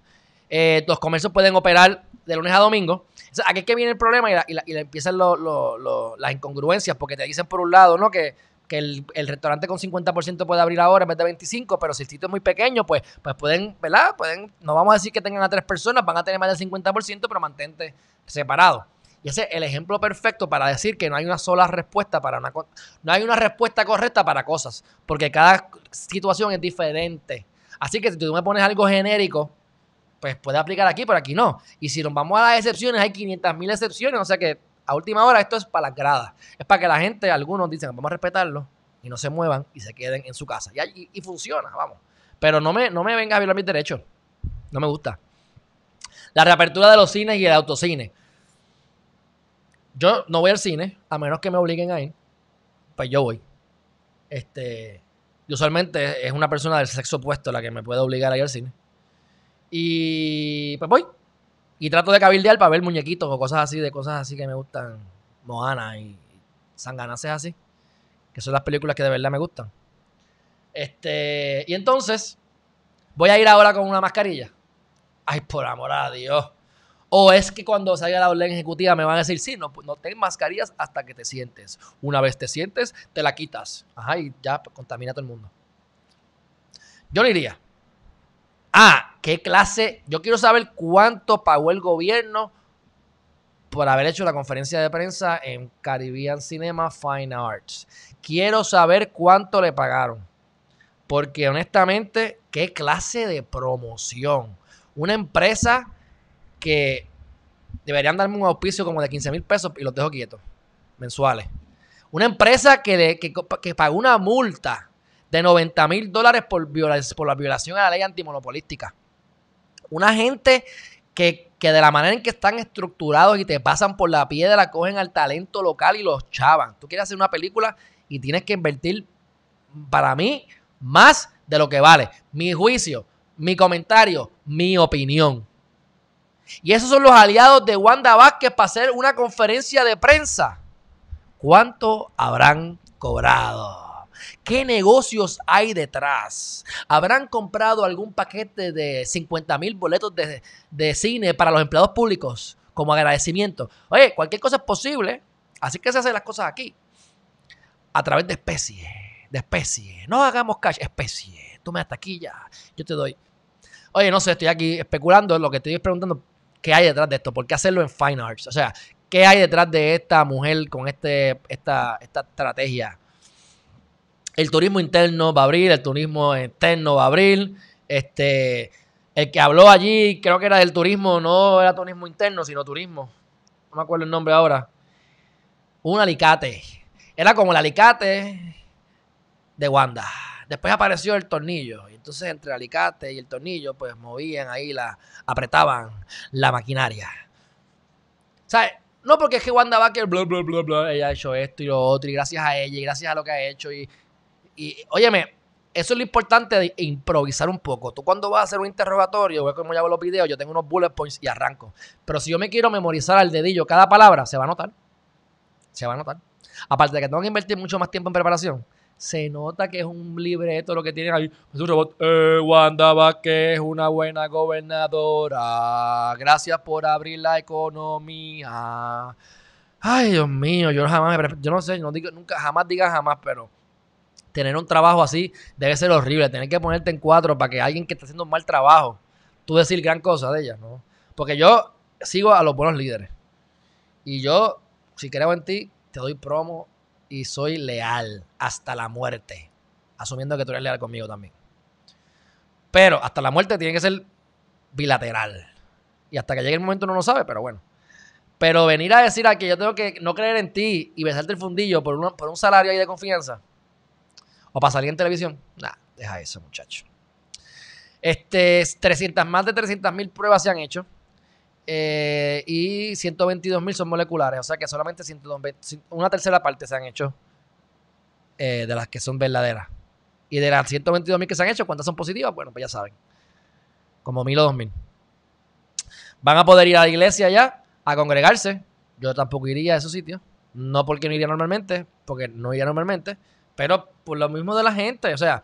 Eh, los comercios pueden operar de lunes a domingo. aquí es que viene el problema y, empiezan las incongruencias, porque te dicen por un lado, ¿no? Que, el, restaurante con 50% puede abrir ahora en vez de 25, pero si el sitio es muy pequeño, pues, pues pueden, ¿verdad? Pueden, no vamos a decir que tengan a tres personas, van a tener más del 50%, pero mantente separado. Y ese es el ejemplo perfecto para decir que no hay una sola respuesta para una cosa. No hay una respuesta correcta para cosas, porque cada situación es diferente. Así que si tú me pones algo genérico, pues puede aplicar aquí, pero aquí no. Y si nos vamos a las excepciones, hay 500.000 excepciones, o sea que a última hora esto es para las gradas. Es para que la gente, algunos dicen, vamos a respetarlo, y no se muevan y se queden en su casa. Y, funciona, vamos. Pero no me, no me venga a violar mis derechos. No me gusta. La reapertura de los cines y el autocine. Yo no voy al cine, a menos que me obliguen a ir, pues yo voy. Este, usualmente es una persona del sexo opuesto la que me puede obligar a ir al cine. Y pues voy. Y trato de cabildear para ver muñequitos o cosas así, de cosas así que me gustan. Moana y Sanganaces así. Que son las películas que de verdad me gustan. Este, y entonces, voy a ir ahora con una mascarilla. Ay, por amor a Dios. O es que cuando salga la orden ejecutiva me van a decir, sí, no, pues, no ten mascarillas hasta que te sientes. Una vez te sientes, te la quitas. Ajá, y ya contamina a todo el mundo. Yo le diría. Ah, qué clase. Yo quiero saber cuánto pagó el gobierno por haber hecho la conferencia de prensa en Caribbean Cinema Fine Arts. Quiero saber cuánto le pagaron. Porque honestamente, qué clase de promoción. Una empresa que deberían darme un auspicio como de 15 mil pesos y los dejo quietos, mensuales. Una empresa que, pagó una multa de 90 mil dólares por, por la violación a la ley antimonopolística. Una gente que, que de la manera en que están estructurados y te pasan por la piedra, cogen al talento local y los chavan. Tú quieres hacer una película y tienes que invertir, para mí, más de lo que vale. Mi juicio, mi comentario, mi opinión. Y esos son los aliados de Wanda Vázquez para hacer una conferencia de prensa. ¿Cuánto habrán cobrado? ¿Qué negocios hay detrás? ¿Habrán comprado algún paquete de 50 mil boletos de, de cine para los empleados públicos como agradecimiento? Oye, cualquier cosa es posible. Así que se hacen las cosas aquí. A través de especies. De especies. No hagamos cash. Especies. Tú me das taquilla. Yo te doy. Oye, no sé, estoy aquí especulando. Lo que estoy preguntando ¿Qué hay detrás de esto? ¿Por qué hacerlo en Fine Arts? O sea, ¿qué hay detrás de esta mujer con este, esta, estrategia? El turismo interno va a abrir, el turismo externo va a abrir. Este, el que habló allí, creo que era del turismo, no era turismo interno, sino turismo. No me acuerdo el nombre ahora. Un alicate. Era como el alicate de Wanda. Después apareció el tornillo. Y entonces entre el alicate y el tornillo, pues movían ahí, la, apretaban la maquinaria. ¿Sabes? No porque es que Wanda Baker, bla, bla, bla, bla, ella ha hecho esto y lo otro, y gracias a ella, y gracias a lo que ha hecho. Y, óyeme, eso es lo importante de improvisar un poco. Tú cuando vas a hacer un interrogatorio, voy como yo hago los videos, yo tengo unos bullet points y arranco. Pero si yo me quiero memorizar al dedillo cada palabra, se va a notar. Se va a notar. Aparte de que tengo que invertir mucho más tiempo en preparación, se nota que es un libreto lo que tienen ahí. Es un robot. Eh, Wanda que es una buena gobernadora. Gracias por abrir la economía. Ay, Dios mío, yo jamás, me yo no sé, nunca, jamás diga jamás, pero tener un trabajo así debe ser horrible. Tener que ponerte en cuatro para que alguien que está haciendo un mal trabajo, tú decir gran cosa de ella, ¿no? Porque yo sigo a los buenos líderes. Y yo, si creo en ti, te doy promo y soy leal hasta la muerte. Asumiendo que tú eres leal conmigo también. Pero hasta la muerte tiene que ser bilateral. Y hasta que llegue el momento uno lo sabe, pero bueno. Pero venir a decir aquí, yo tengo que no creer en ti y besarte el fundillo por, por un salario ahí de confianza. O para salir en televisión. Nah, deja eso, muchacho. Este, 300, más de 300 mil pruebas se han hecho. Eh, y 122 mil son moleculares, o sea que solamente una tercera parte se han hecho eh, de las que son verdaderas. Y de las 122 mil que se han hecho, ¿cuántas son positivas? Bueno, pues ya saben, como mil o dos Van a poder ir a la iglesia ya a congregarse. Yo tampoco iría a esos sitios. No porque no iría normalmente, porque no iría normalmente, pero por lo mismo de la gente. O sea,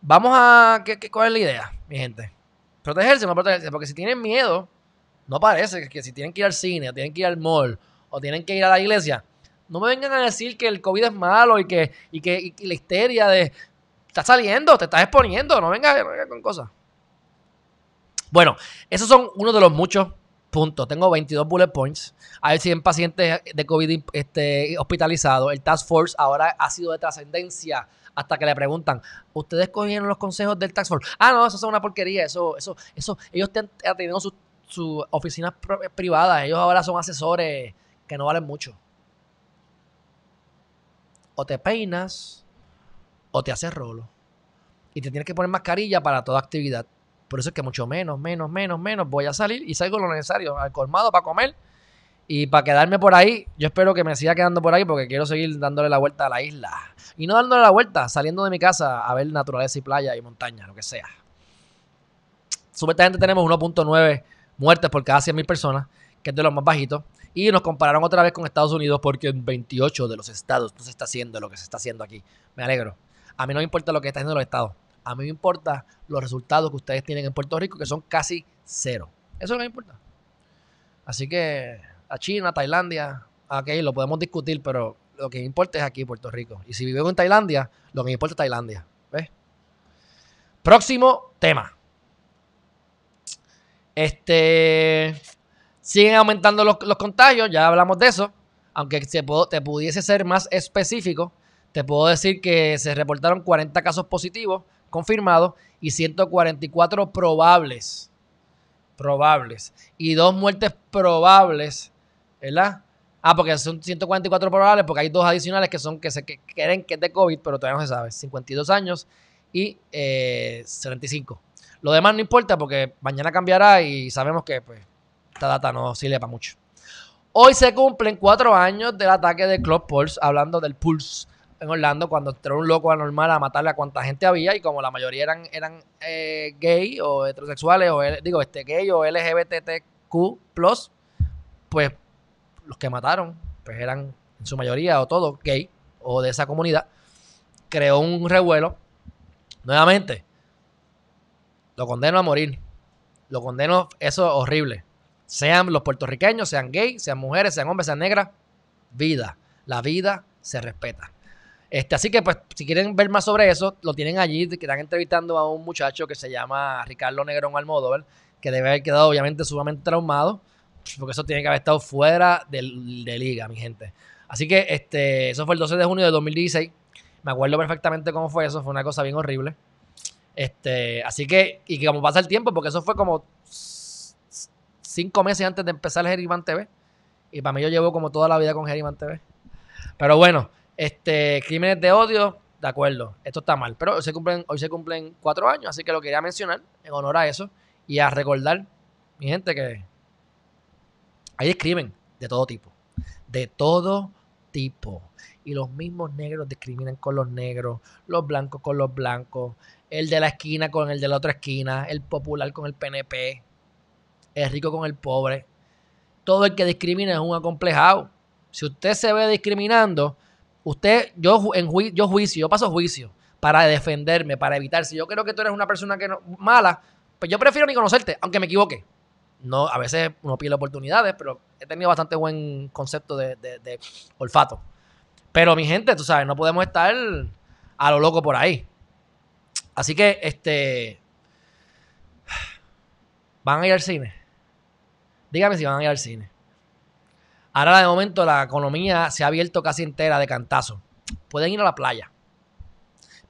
vamos a. ¿qué, qué, cuál es la idea, mi gente? Protegerse, no protegerse. Porque si tienen miedo, no parece que si tienen que ir al cine, o tienen que ir al mall, o tienen que ir a la iglesia, no me vengan a decir que el COVID es malo y que, y que la histeria de. Estás saliendo, te estás exponiendo, no vengas venga con cosas. Bueno, esos son uno de los muchos puntos. Tengo 22 bullet points. Hay 100 pacientes de COVID este, hospitalizados. El Task Force ahora ha sido de trascendencia hasta que le preguntan, ¿ustedes cogieron los consejos del Task Force? Ah, no, eso es una porquería, eso, eso, eso, ellos han, tenido sus sus oficinas eh, privadas. Ellos ahora son asesores que no valen mucho. O te peinas o te haces rolo. Y te tienes que poner mascarilla para toda actividad. Por eso es que mucho menos, menos, menos, menos voy a salir y salgo lo necesario al colmado para comer y para quedarme por ahí. Yo espero que me siga quedando por ahí porque quiero seguir dándole la vuelta a la isla. Y no dándole la vuelta, saliendo de mi casa a ver naturaleza y playa y montaña, lo que sea. Supuestamente tenemos 1.9 muertes por cada 100.000 personas, que es de los más bajitos. Y nos compararon otra vez con Estados Unidos porque en 28 de los estados no se está haciendo lo que se está haciendo aquí. Me alegro. A mí no me importa lo que está haciendo los estados. A mí me importa los resultados que ustedes tienen en Puerto Rico, que son casi cero. Eso no me importa. Así que a China, Tailandia, ok, lo podemos discutir, pero lo que importa es aquí, Puerto Rico. Y si vivo en Tailandia, lo que me importa es Tailandia. ¿Ves? Próximo tema. Este. Siguen aumentando los, contagios, ya hablamos de eso. Aunque te, te pudiese ser más específico, te puedo decir que se reportaron 40 casos positivos confirmados y 144 probables. Probables. Y dos muertes probables, ¿verdad? Ah, porque son 144 probables, porque hay dos adicionales que son que se que creen que es de COVID, pero todavía no se sabe. 52 años y 75. Eh, lo demás no importa porque mañana cambiará y sabemos que pues, esta data no sirve para mucho. Hoy se cumplen cuatro años del ataque de Club Pulse, hablando del Pulse en Orlando, cuando entró un loco anormal a matarle a cuanta gente había y como la mayoría eran, eran eh, gay o heterosexuales, o digo, este gay o LGBTQ, pues los que mataron, pues eran en su mayoría o todo gay o de esa comunidad. Creó un revuelo. Nuevamente, lo condeno a morir. Lo condeno, eso es horrible. Sean los puertorriqueños, sean gays, sean mujeres, sean hombres, sean negras, vida. La vida se respeta. Este, así que, pues, si quieren ver más sobre eso, lo tienen allí, que están entrevistando a un muchacho que se llama Ricardo Negrón Almodóvar, que debe haber quedado obviamente sumamente traumado, porque eso tiene que haber estado fuera de, liga, mi gente. Así que, este, eso fue el 12 de junio de 2016. Me acuerdo perfectamente cómo fue eso, fue una cosa bien horrible. Este, así que, y que como pasa el tiempo, porque eso fue como cinco meses antes de empezar el Geriman TV. Y para mí yo llevo como toda la vida con Geriman TV. Pero bueno, este, crímenes de odio, de acuerdo, esto está mal. Pero hoy se cumplen, hoy se cumplen cuatro años, así que lo quería mencionar en honor a eso y a recordar, mi gente, que ahí escriben de todo tipo. De todo tipo. Y los mismos negros discriminan con los negros, los blancos con los blancos, el de la esquina con el de la otra esquina, el popular con el PNP, el rico con el pobre. Todo el que discrimina es un acomplejado. Si usted se ve discriminando, usted, yo, en yo juicio, yo paso juicio para defenderme, para evitar. Si yo creo que tú eres una persona que no, mala, pues yo prefiero ni conocerte, aunque me equivoque. No, a veces uno pide oportunidades, pero he tenido bastante buen concepto de, de olfato. Pero mi gente, tú sabes, no podemos estar a lo loco por ahí. Así que, este. ¿Van a ir al cine? Dígame si van a ir al cine. Ahora, de momento, la economía se ha abierto casi entera de cantazo. Pueden ir a la playa.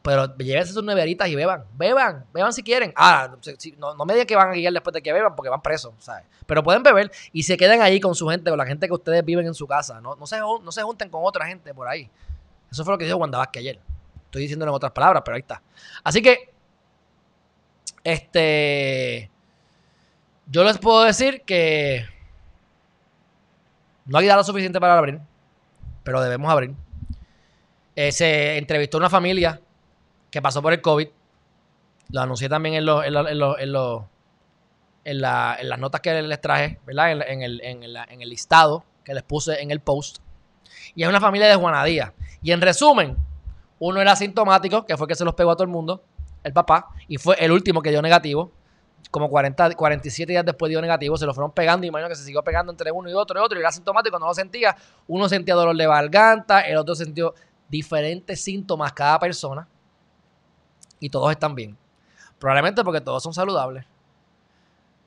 Pero llévense sus neveritas y beban. Beban, beban si quieren. Ah, no, me digan que van a guiar después de que beban porque van presos, ¿sabes? Pero pueden beber y se quedan ahí con su gente, con la gente que ustedes viven en su casa. No, se, no se junten con otra gente por ahí. Eso fue lo que dijo Wanda Vázquez ayer. Estoy diciéndolo en otras palabras, pero ahí está. Así que, este, yo les puedo decir que no hay lo suficiente para abrir, pero debemos abrir. Eh, se entrevistó una familia que pasó por el COVID. Lo anuncié también en, los, en, en, en, la, las notas que les traje, ¿verdad? En, el, en el listado que les puse en el post. Y es una familia de Juanadía. Y en resumen, uno era asintomático, que fue que se los pegó a todo el mundo, el papá, y fue el último que dio negativo. Como 40, 47 días después dio negativo, se lo fueron pegando y imagino que se siguió pegando entre uno y otro y otro. Y era asintomático, no lo sentía. Uno sentía dolor de garganta, el otro sintió diferentes síntomas cada persona. Y todos están bien. Probablemente porque todos son saludables.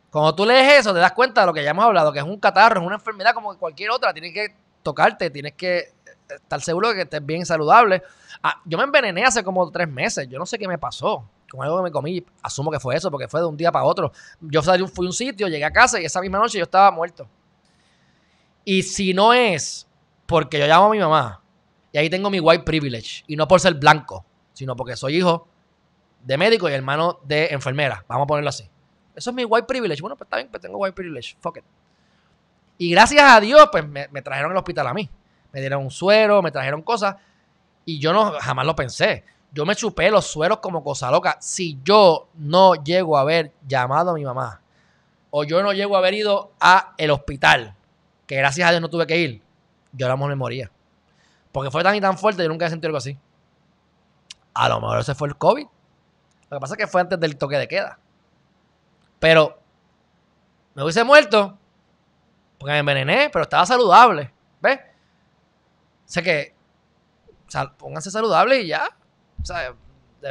Cuando tú lees eso, te das cuenta de lo que ya hemos hablado, que es un catarro, es una enfermedad como cualquier otra. Tienes que tocarte, tienes que estar seguro de que estés bien saludable. Ah, yo me envenené hace como tres meses, yo no sé qué me pasó. Con algo que me comí, asumo que fue eso, porque fue de un día para otro. Yo salí, fui a un sitio, llegué a casa y esa misma noche yo estaba muerto. Y si no es porque yo llamo a mi mamá y ahí tengo mi white privilege, y no por ser blanco, sino porque soy hijo de médico y hermano de enfermera, vamos a ponerlo así. Eso es mi white privilege. Bueno, pues está bien, pues tengo white privilege. Fuck it. Y gracias a Dios, pues me, me trajeron al hospital a mí me dieron un suero, me trajeron cosas y yo no jamás lo pensé. Yo me chupé los sueros como cosa loca. Si yo no llego a haber llamado a mi mamá o yo no llego a haber ido a el hospital, que gracias a Dios no tuve que ir, yo la lo moría. Porque fue tan y tan fuerte, yo nunca he sentido algo así. A lo mejor ese fue el COVID. Lo que pasa es que fue antes del toque de queda. Pero me hubiese muerto porque me envenené, pero estaba saludable. ¿Ves? O sea que, o sea, pónganse saludables y ya. O sea, de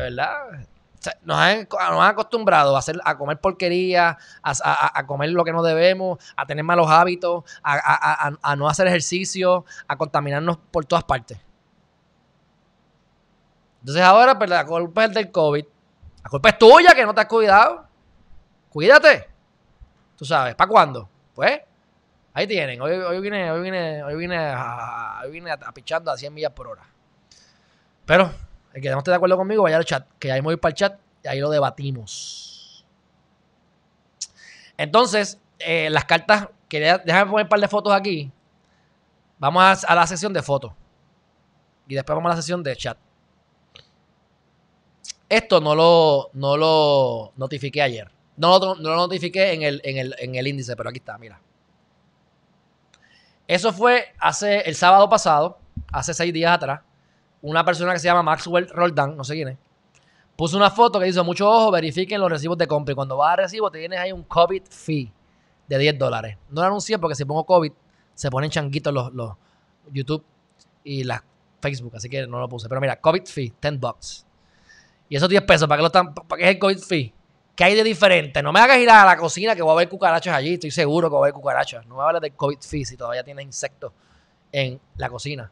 verdad. nos, han, acostumbrado a, hacer, a comer porquería, a, comer lo que no debemos, a tener malos hábitos, a, no hacer ejercicio, a contaminarnos por todas partes. Entonces ahora, pues, la culpa es del COVID. La culpa es tuya que no te has cuidado. Cuídate. Tú sabes, ¿para cuándo? Pues Ahí tienen. Hoy, hoy vine, hoy hoy a, hoy a 100 millas por hora. Pero el que no esté de acuerdo conmigo, vaya al chat. Que ahí me voy para el chat y ahí lo debatimos. Entonces, eh, las cartas. déjame poner un par de fotos aquí. Vamos a, la sesión de fotos. Y después vamos a la sesión de chat. Esto no lo, no lo notifiqué ayer. No, lo notifiqué en el índice, pero aquí está, mira. Eso fue hace el sábado pasado, hace seis días atrás. Una persona que se llama Maxwell Roldán, no sé quién es, puso una foto que dice: Mucho ojo, verifiquen los recibos de compra. Y cuando vas a recibo, te tienes ahí un COVID fee de 10 dólares. No lo anuncié porque si pongo COVID, se ponen changuitos los, YouTube y la Facebook, así que no lo puse. Pero mira, COVID fee, 10 bucks. Y esos 10 pesos, ¿para qué, lo están, ¿para qué es el COVID fee? ¿Qué hay de diferente? No me hagas ir a la cocina que voy a ver cucarachas allí. Estoy seguro que voy a ver cucarachas. No me hables del COVID fee si todavía tienes insectos en la cocina.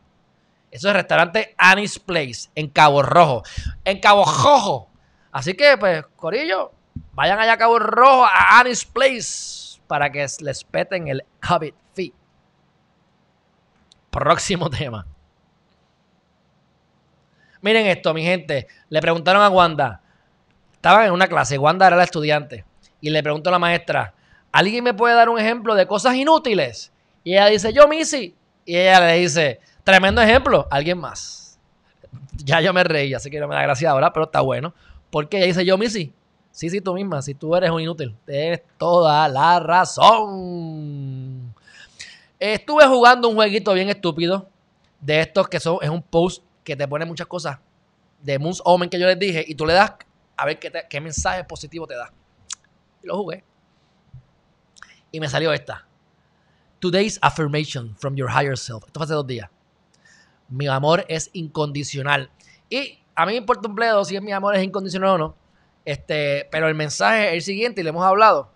Eso es el restaurante Annie's Place en Cabo Rojo. En Cabo Rojo. Así que, pues, Corillo, vayan allá a Cabo Rojo, a Annie's Place, para que les peten el COVID fee. Próximo <laughs> tema. Miren esto, mi gente. Le preguntaron a Wanda. Estaban en una clase, Wanda era la estudiante, y le pregunto a la maestra, ¿alguien me puede dar un ejemplo de cosas inútiles? Y ella dice, yo, Missy. Y ella le dice, tremendo ejemplo, alguien más. Ya yo me reí, así que no me da gracia ahora, pero está bueno. Porque ella dice, yo, Missy. Sí, sí, tú misma, si tú eres un inútil, tienes toda la razón. Estuve jugando un jueguito bien estúpido de estos que son, es un post que te pone muchas cosas de Moon's Omen que yo les dije y tú le das a ver qué, mensaje positivo te da. Y lo jugué. Y me salió esta. Today's affirmation from your higher self. Esto fue hace dos días. Mi amor es incondicional. Y a mí me importa un bledo si es mi amor es incondicional o no. Este, pero el mensaje es el siguiente y le hemos hablado.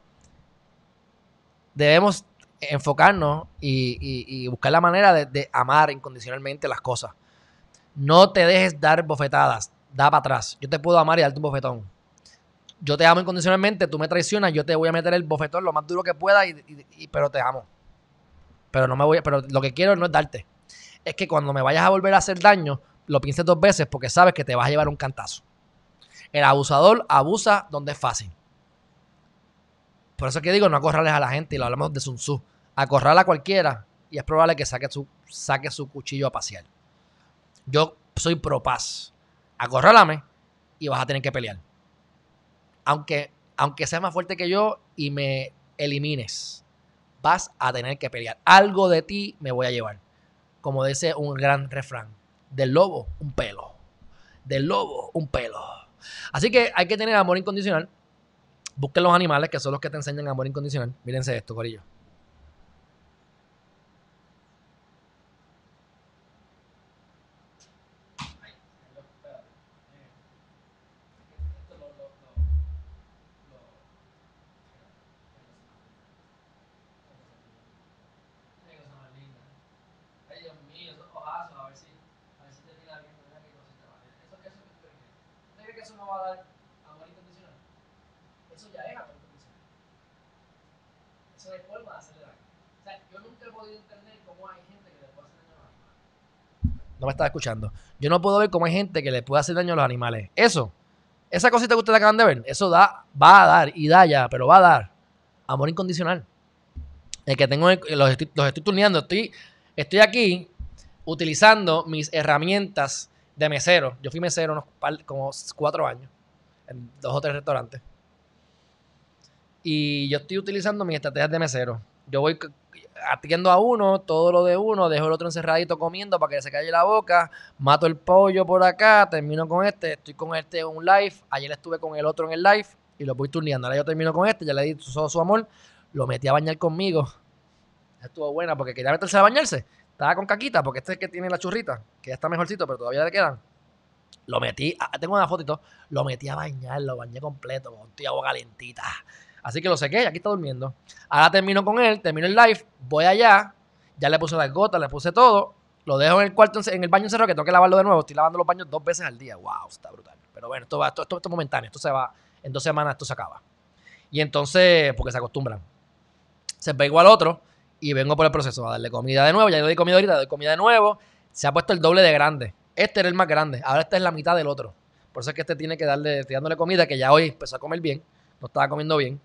Debemos enfocarnos y, buscar la manera de amar incondicionalmente las cosas. No te dejes dar bofetadas da para atrás. Yo te puedo amar y darte un bofetón. Yo te amo incondicionalmente, tú me traicionas, yo te voy a meter el bofetón lo más duro que pueda, y, pero te amo. Pero no me voy, pero lo que quiero no es darte. Es que cuando me vayas a volver a hacer daño, lo pienses dos veces porque sabes que te vas a llevar un cantazo. El abusador abusa donde es fácil. Por eso es que digo, no acorrales a la gente, y lo hablamos de Sun Tzu. Acorrala a cualquiera y es probable que saque su, saque su cuchillo a pasear. Yo soy pro acorralame y vas a tener que pelear. Aunque, aunque seas más fuerte que yo y me elimines, vas a tener que pelear. Algo de ti me voy a llevar. Como dice un gran refrán, del lobo un pelo, del lobo un pelo. Así que hay que tener amor incondicional. Busquen los animales que son los que te enseñan amor incondicional. Mírense esto, corillo. escuchando. Yo no puedo ver cómo hay gente que le puede hacer daño a los animales. Eso, esa cosita que ustedes acaban de ver, eso da, va a dar y da ya, pero va a dar amor incondicional. El que tengo, eh, los estoy, los estoy estoy, estoy aquí utilizando mis herramientas de mesero. Yo fui mesero unos como cuatro años en dos o tres restaurantes. Y yo estoy utilizando mis estrategias de mesero. Yo voy atiendo a uno, todo lo de uno, dejo el otro encerradito comiendo para que se calle la boca, mato el pollo por acá, termino con este, estoy con este en un live, ayer estuve con el otro en el live y lo voy turneando. Ahora yo termino con este, ya le di todo su amor, lo metí a bañar conmigo. Estuvo buena porque quería meterse a bañarse. Estaba con caquita porque este es que tiene la churrita, que ya está mejorcito, pero todavía le quedan. Lo metí, ah, tengo una fotito, lo metí a bañar, lo bañé completo con tu agua calentita. Así que lo sé que aquí está durmiendo. Ahora termino con él, termino el live, voy allá, ya le puse las gotas, le puse todo, lo dejo en el cuarto, en el baño encerrado que tengo que lavarlo de nuevo. Estoy lavando los baños dos veces al día. Wow, está brutal. Pero bueno, esto, va, esto, es momentáneo, esto se va, en dos semanas esto se acaba. Y entonces, porque se acostumbran. Se ve igual otro y vengo por el proceso a darle comida de nuevo. Ya le doy comida ahorita, le doy comida de nuevo. Se ha puesto el doble de grande. Este era el más grande. Ahora este es la mitad del otro. Por eso es que este tiene que darle, estoy dándole comida, que ya hoy empezó a comer bien. No estaba comiendo bien.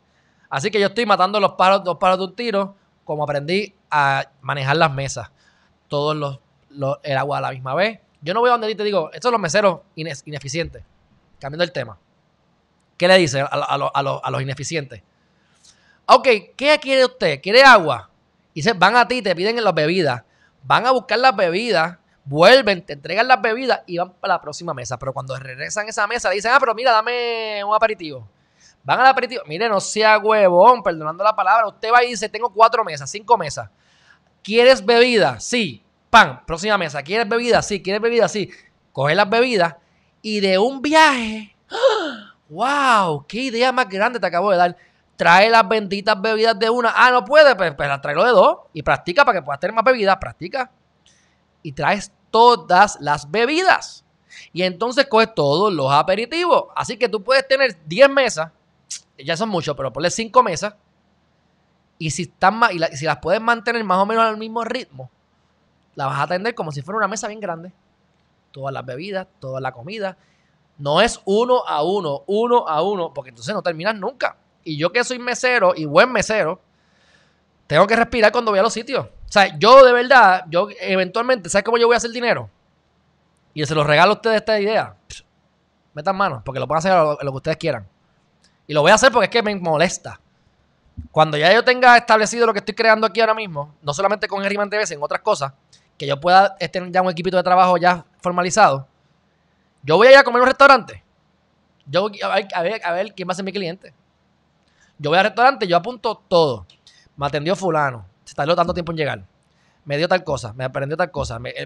Así que yo estoy matando los paros, dos palos de un tiro, como aprendí a manejar las mesas. Todos los, el agua a la misma vez. Yo no voy a donde te digo, estos son los meseros ineficientes. Cambiando el tema. ¿Qué le dice a, los ineficientes? Ok, ¿qué quiere usted? ¿Quiere agua? Y se van a ti, te piden las bebidas. Van a buscar las bebidas, vuelven, te entregan las bebidas y van para la próxima mesa. Pero cuando regresan a esa mesa, le dicen, ah, pero mira, dame un aperitivo. Van al aperitivo. Mire, no sea huevón, perdonando la palabra. Usted va y dice, tengo cuatro mesas, cinco mesas. ¿Quieres bebida? Sí. Pan, próxima mesa. ¿Quieres bebida? Sí. ¿Quieres bebida? Sí. Coge las bebidas y de un viaje. <gasps> ¡Wow! ¡Qué idea más grande te acabo de dar! Trae las benditas bebidas de una. Ah, no puede, pero pues, pues, trae las de dos y practica para que puedas tener más bebidas. Practica. Y traes todas las bebidas. Y entonces coges todos los aperitivos. Así que tú puedes tener 10 mesas ya son muchos, pero ponle cinco mesas. Y si, están, y si las puedes mantener más o menos al mismo ritmo, la vas a atender como si fuera una mesa bien grande. Todas las bebidas, toda la comida. No es uno a uno, uno a uno, porque entonces no terminas nunca. Y yo que soy mesero y buen mesero, tengo que respirar cuando voy a los sitios. O sea, yo de verdad, yo eventualmente, ¿sabes cómo yo voy a hacer dinero? Y se los regalo a ustedes esta idea. metan manos, porque lo pueden hacer lo que ustedes quieran. Y lo voy a hacer porque es que me molesta. Cuando ya yo tenga establecido lo que estoy creando aquí ahora mismo, no solamente con Herriman TV, sino en otras cosas, que yo pueda tener ya un equipito de trabajo ya formalizado, yo voy a ir a comer a un restaurante. Yo a ver, a ver, quién va a ser mi cliente. Yo voy al restaurante, yo apunto todo. Me atendió fulano. Se tardó tanto tiempo en llegar me dio tal cosa, me aprendió tal cosa, me, eh,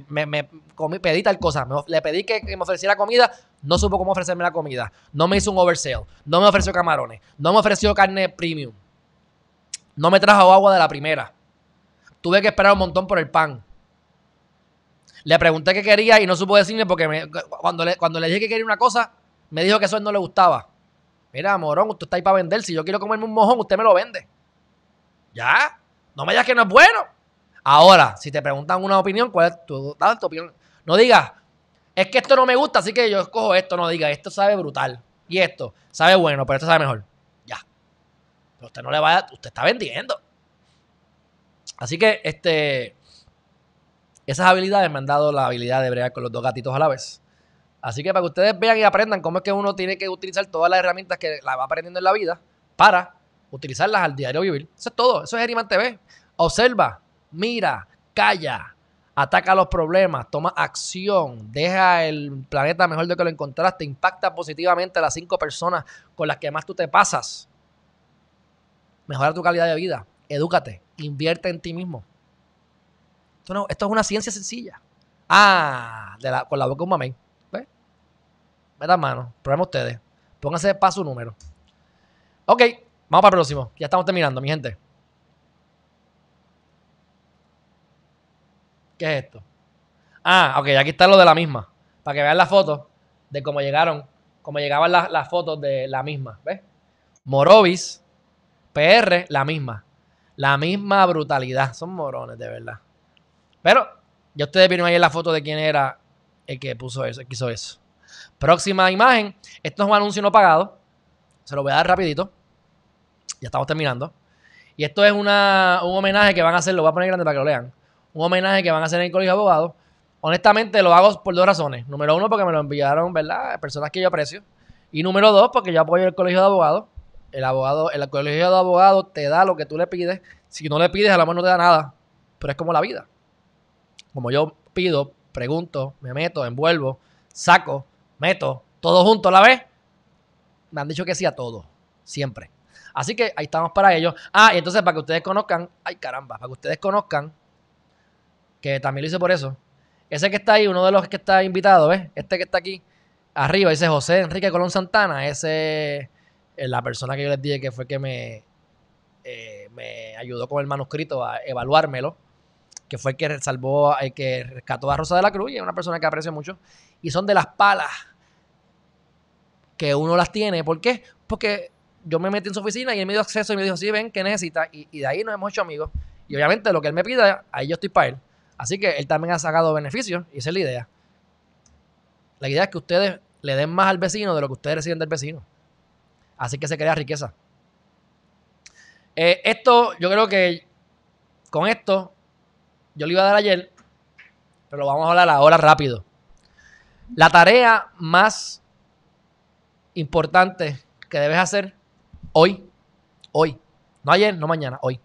pedí tal cosa, le pedí que, me ofreciera comida, no supo cómo ofrecerme la comida, no me hizo un oversale, no me ofreció camarones, no me ofreció carne premium, no me trajo agua de la primera, tuve que esperar un montón por el pan. Le pregunté qué quería y no supo decirme porque cuando, le, cuando le dije que quería una cosa, me dijo que eso no le gustaba. Mira, morón, usted está ahí para vender. Si yo quiero comerme un mojón, usted me lo vende. Ya. No me digas que no es bueno. Ahora, si te preguntan una opinión, ¿cuál es tu, opinión? No digas, es que esto no me gusta, así que yo escojo esto. No digas, esto sabe brutal. Y esto sabe bueno, pero esto sabe mejor. Ya. Pero usted no le va usted está vendiendo. Así que, este, esas habilidades me han dado la habilidad de bregar con los dos gatitos a la vez. Así que para que ustedes vean y aprendan cómo es que uno tiene que utilizar todas las herramientas que la va aprendiendo en la vida para utilizarlas al diario vivir. Eso es todo. Eso es Eriman TV. Observa, mira, calla, ataca los problemas, toma acción, deja el planeta mejor de que lo encontraste, impacta positivamente a las cinco personas con las que más tú te pasas. Mejora tu calidad de vida, edúcate, invierte en ti mismo. Esto, es una ciencia sencilla. Ah, con la boca un mamén. ¿Ves? Metan mano, prueben ustedes. Pónganse de paso número. Ok, vamos para el próximo. Ya estamos terminando, mi gente. ¿Qué es esto? Ah, ok, aquí está lo de la misma. Para que vean las fotos de cómo llegaron, cómo llegaban las, fotos de la misma. ¿Ves? Morovis, PR, la misma. La misma brutalidad. Son morones, de verdad. Pero ya ustedes vieron ahí la foto de quién era el que puso eso, el que hizo eso. Próxima imagen. Esto es un anuncio no pagado. Se lo voy a dar rapidito. Ya estamos terminando. Y esto es una, un homenaje que van a hacer, lo voy a poner grande para que lo lean un homenaje que van a hacer en el Colegio de Abogados. Honestamente, lo hago por dos razones. Número uno, porque me lo enviaron, ¿verdad? Personas que yo aprecio. Y número dos, porque yo apoyo el Colegio de Abogados. El abogado, el Colegio de Abogados te da lo que tú le pides. Si no le pides, a lo mejor no te da nada. Pero es como la vida. Como yo pido, pregunto, me meto, envuelvo, saco, meto, todo junto a la vez. Me han dicho que sí a todo. Siempre. Así que ahí estamos para ellos. Ah, y entonces para que ustedes conozcan, ay caramba, para que ustedes conozcan que también lo hice por eso. Ese que está ahí, uno de los que está invitado, ¿ves? Este que está aquí, arriba, dice José Enrique Colón Santana. Ese es la persona que yo les dije que fue que me, eh, me ayudó con el manuscrito a evaluármelo, que fue el que salvó, que rescató a Rosa de la Cruz y es una persona que aprecio mucho. Y son de las palas que uno las tiene. ¿Por qué? Porque yo me metí en su oficina y él me dio acceso y me dijo, sí, ven, ¿qué necesita? Y, y de ahí nos hemos hecho amigos. Y obviamente lo que él me pida, ahí yo estoy para él. Así que él también ha sacado beneficios y esa es la idea. La idea es que ustedes le den más al vecino de lo que ustedes reciben del vecino. Así que se crea riqueza. Eh, esto, yo creo que con esto, yo le iba a dar ayer, pero lo vamos a hablar ahora rápido. La tarea más importante que debes hacer hoy, hoy, no ayer, no mañana, hoy,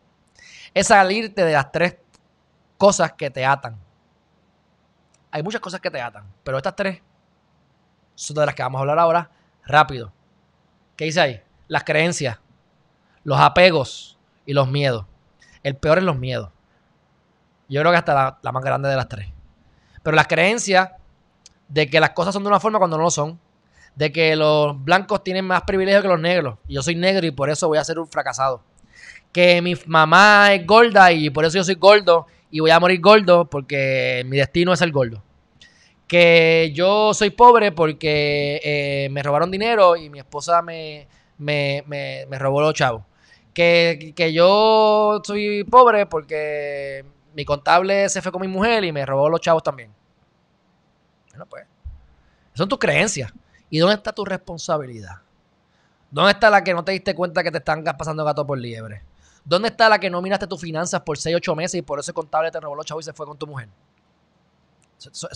es salirte de las tres cosas que te atan. Hay muchas cosas que te atan, pero estas tres son de las que vamos a hablar ahora rápido. ¿Qué dice ahí? Las creencias, los apegos y los miedos. El peor es los miedos. Yo creo que hasta la, más grande de las tres. Pero las creencias de que las cosas son de una forma cuando no lo son, de que los blancos tienen más privilegios que los negros. Y yo soy negro y por eso voy a ser un fracasado. Que mi mamá es gorda y por eso yo soy gordo y voy a morir gordo porque mi destino es el gordo. Que yo soy pobre porque eh, me robaron dinero y mi esposa me, robó los chavos. Que, que yo soy pobre porque mi contable se fue con mi mujer y me robó los chavos también. Bueno, pues. Son tus creencias. ¿Y dónde está tu responsabilidad? ¿Dónde está la que no te diste cuenta que te están pasando gato por liebre? ¿Dónde está la que no miraste tus finanzas por 6, 8 meses y por eso el contable te robó los y se fue con tu mujer? Eso,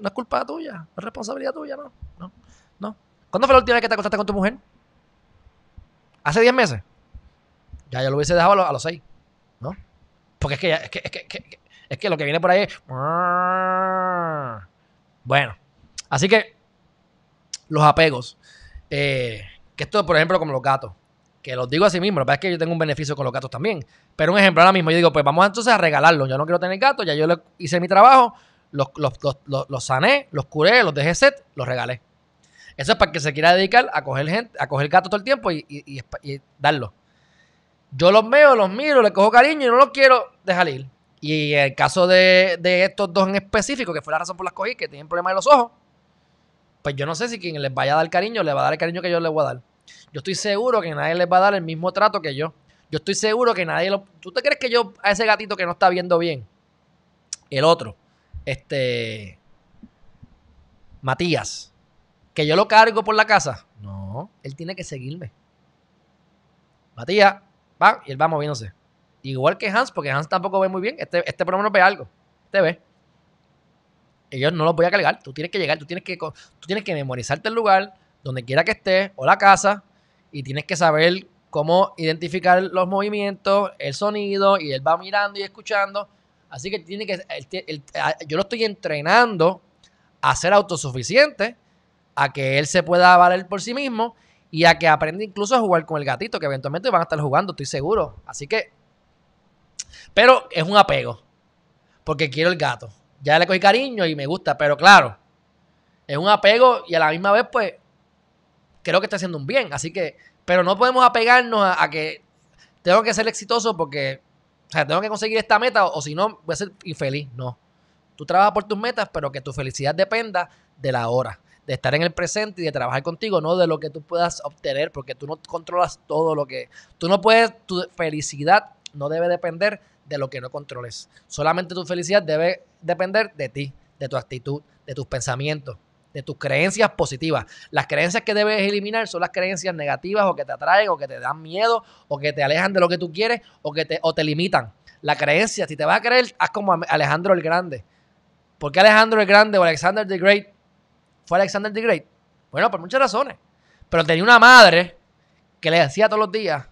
no es culpa tuya, no es responsabilidad tuya, no, ¿Cuándo fue la última vez que te acostaste con tu mujer? ¿Hace 10 meses? Ya, ya lo hubiese dejado a los, 6, ¿no? Porque es que, lo que viene por ahí es... Bueno, así que los apegos. Eh, que esto, por ejemplo, como los gatos que los digo así mismo, la verdad es que yo tengo un beneficio con los gatos también. Pero un ejemplo, ahora mismo yo digo, pues vamos entonces a regalarlos. Yo no quiero tener gatos, ya yo hice mi trabajo, los, los, sané, los curé, los dejé set, los regalé. Eso es para que se quiera dedicar a coger gente, a gatos todo el tiempo y, y, darlos. Yo los veo, los miro, les cojo cariño y no los quiero dejar ir. Y el caso de, de, estos dos en específico, que fue la razón por la que que tienen problemas de los ojos, pues yo no sé si quien les vaya a dar cariño le va a dar el cariño que yo les voy a dar. Yo estoy seguro que nadie les va a dar el mismo trato que yo. Yo estoy seguro que nadie lo. ¿Tú te crees que yo a ese gatito que no está viendo bien? El otro. Este. Matías. Que yo lo cargo por la casa. No. Él tiene que seguirme. Matías. Va. Y él va moviéndose. Igual que Hans, porque Hans tampoco ve muy bien. Este, este por lo menos ve algo. te ve. yo no lo voy a cargar. Tú tienes que llegar. Tú tienes que, tú tienes que memorizarte el lugar donde quiera que esté, o la casa y tienes que saber cómo identificar los movimientos, el sonido y él va mirando y escuchando. Así que tiene que ah, yo lo estoy entrenando a ser autosuficiente, a que él se pueda valer por sí mismo y a que aprenda incluso a jugar con el gatito, que eventualmente van a estar jugando, estoy seguro. Así que, pero es un apego, porque quiero el gato. Ya le cogí cariño y me gusta, pero claro, es un apego y a la misma vez, pues, creo que está haciendo un bien. Así que, pero no podemos apegarnos a, que tengo que ser exitoso porque, o sea, tengo que conseguir esta meta o, o si no, voy a ser infeliz. No. Tú trabajas por tus metas, pero que tu felicidad dependa de la hora, de estar en el presente y de trabajar contigo, no de lo que tú puedas obtener, porque tú no controlas todo lo que... Tú no puedes, tu felicidad no debe depender de lo que no controles. Solamente tu felicidad debe depender de ti, de tu actitud, de tus pensamientos de tus creencias positivas. Las creencias que debes eliminar son las creencias negativas o que te atraen o que te dan miedo o que te alejan de lo que tú quieres o que te, o te limitan. La creencia, si te vas a creer, haz como Alejandro el Grande. ¿Por qué Alejandro el Grande o Alexander the Great fue Alexander the Great? Bueno, por muchas razones. Pero tenía una madre que le decía todos los días,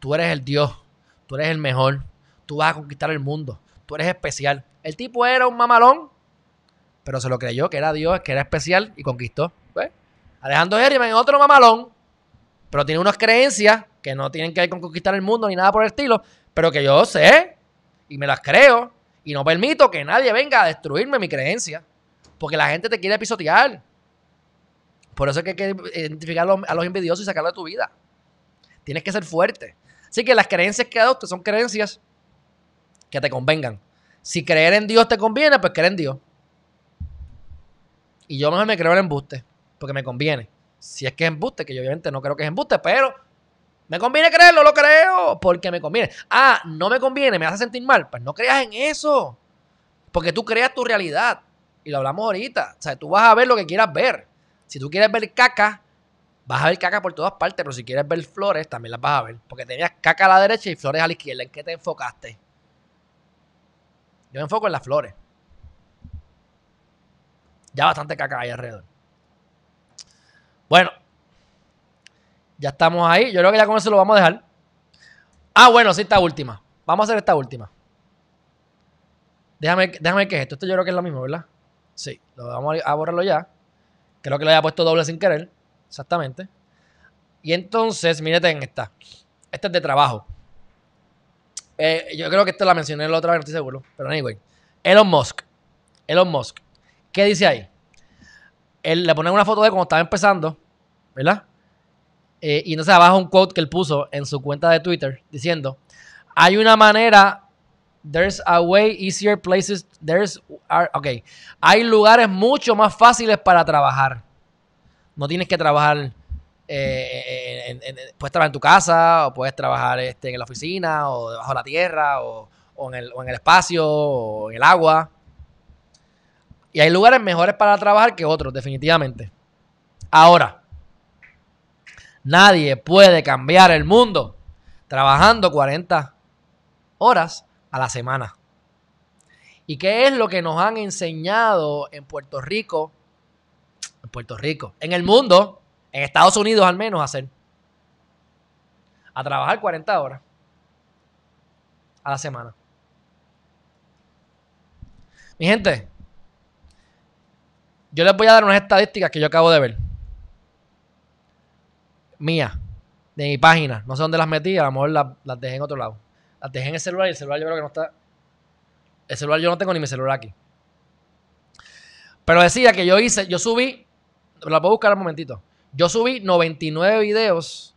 tú eres el Dios, tú eres el mejor, tú vas a conquistar el mundo, tú eres especial. El tipo era un mamalón pero se lo creyó que era Dios, que era especial y conquistó. Pues, Alejandro Herriman es otro mamalón, pero tiene unas creencias que no tienen que ver con conquistar el mundo ni nada por el estilo, pero que yo sé y me las creo y no permito que nadie venga a destruirme mi creencia, porque la gente te quiere pisotear. Por eso es que hay que identificar a los envidiosos y sacarlos de tu vida. Tienes que ser fuerte. Así que las creencias que adoptes son creencias que te convengan. Si creer en Dios te conviene, pues creer en Dios. Y yo mejor me creo el embuste, porque me conviene. Si es que es embuste, que yo obviamente no creo que es embuste, pero me conviene creerlo, lo creo, porque me conviene. Ah, no me conviene, me hace sentir mal. Pues no creas en eso, porque tú creas tu realidad. Y lo hablamos ahorita. O sea, tú vas a ver lo que quieras ver. Si tú quieres ver caca, vas a ver caca por todas partes, pero si quieres ver flores, también las vas a ver. Porque tenías caca a la derecha y flores a la izquierda. ¿En qué te enfocaste? Yo me enfoco en las flores. Ya bastante caca ahí alrededor. Bueno, ya estamos ahí. Yo creo que ya con eso lo vamos a dejar. Ah, bueno, sí, esta última. Vamos a hacer esta última. Déjame, déjame ver qué es esto. Esto yo creo que es lo mismo, ¿verdad? Sí, lo vamos a borrarlo ya. Creo que lo haya puesto doble sin querer. Exactamente. Y entonces, mírate en esta. Esta es de trabajo. Eh, yo creo que esta la mencioné la otra vez, no estoy seguro. Pero anyway. Elon Musk. Elon Musk ¿Qué dice ahí? Él le pone una foto de cuando estaba empezando, ¿verdad? Eh, y entonces abajo un quote que él puso en su cuenta de Twitter diciendo, hay una manera, there's a way easier places, there's, ok, hay lugares mucho más fáciles para trabajar. No tienes que trabajar, eh, en, puedes trabajar en tu casa, o puedes trabajar este, en la oficina, o debajo de la tierra, o en el espacio, o en el agua. Y hay lugares mejores para trabajar que otros, definitivamente. Ahora, nadie puede cambiar el mundo trabajando 40 horas a la semana. ¿Y qué es lo que nos han enseñado en Puerto Rico? En Puerto Rico, en el mundo, en Estados Unidos al menos, a hacer. A trabajar 40 horas a la semana. Mi gente, yo les voy a dar unas estadísticas que yo acabo de ver. Mía, de mi página. No sé dónde las metí, a lo mejor las, dejé en otro lado. Las dejé en el celular y el celular yo creo que no está. El celular yo no tengo ni mi celular aquí. Pero decía que yo hice, yo subí, la puedo buscar un momentito. Yo subí 99 videos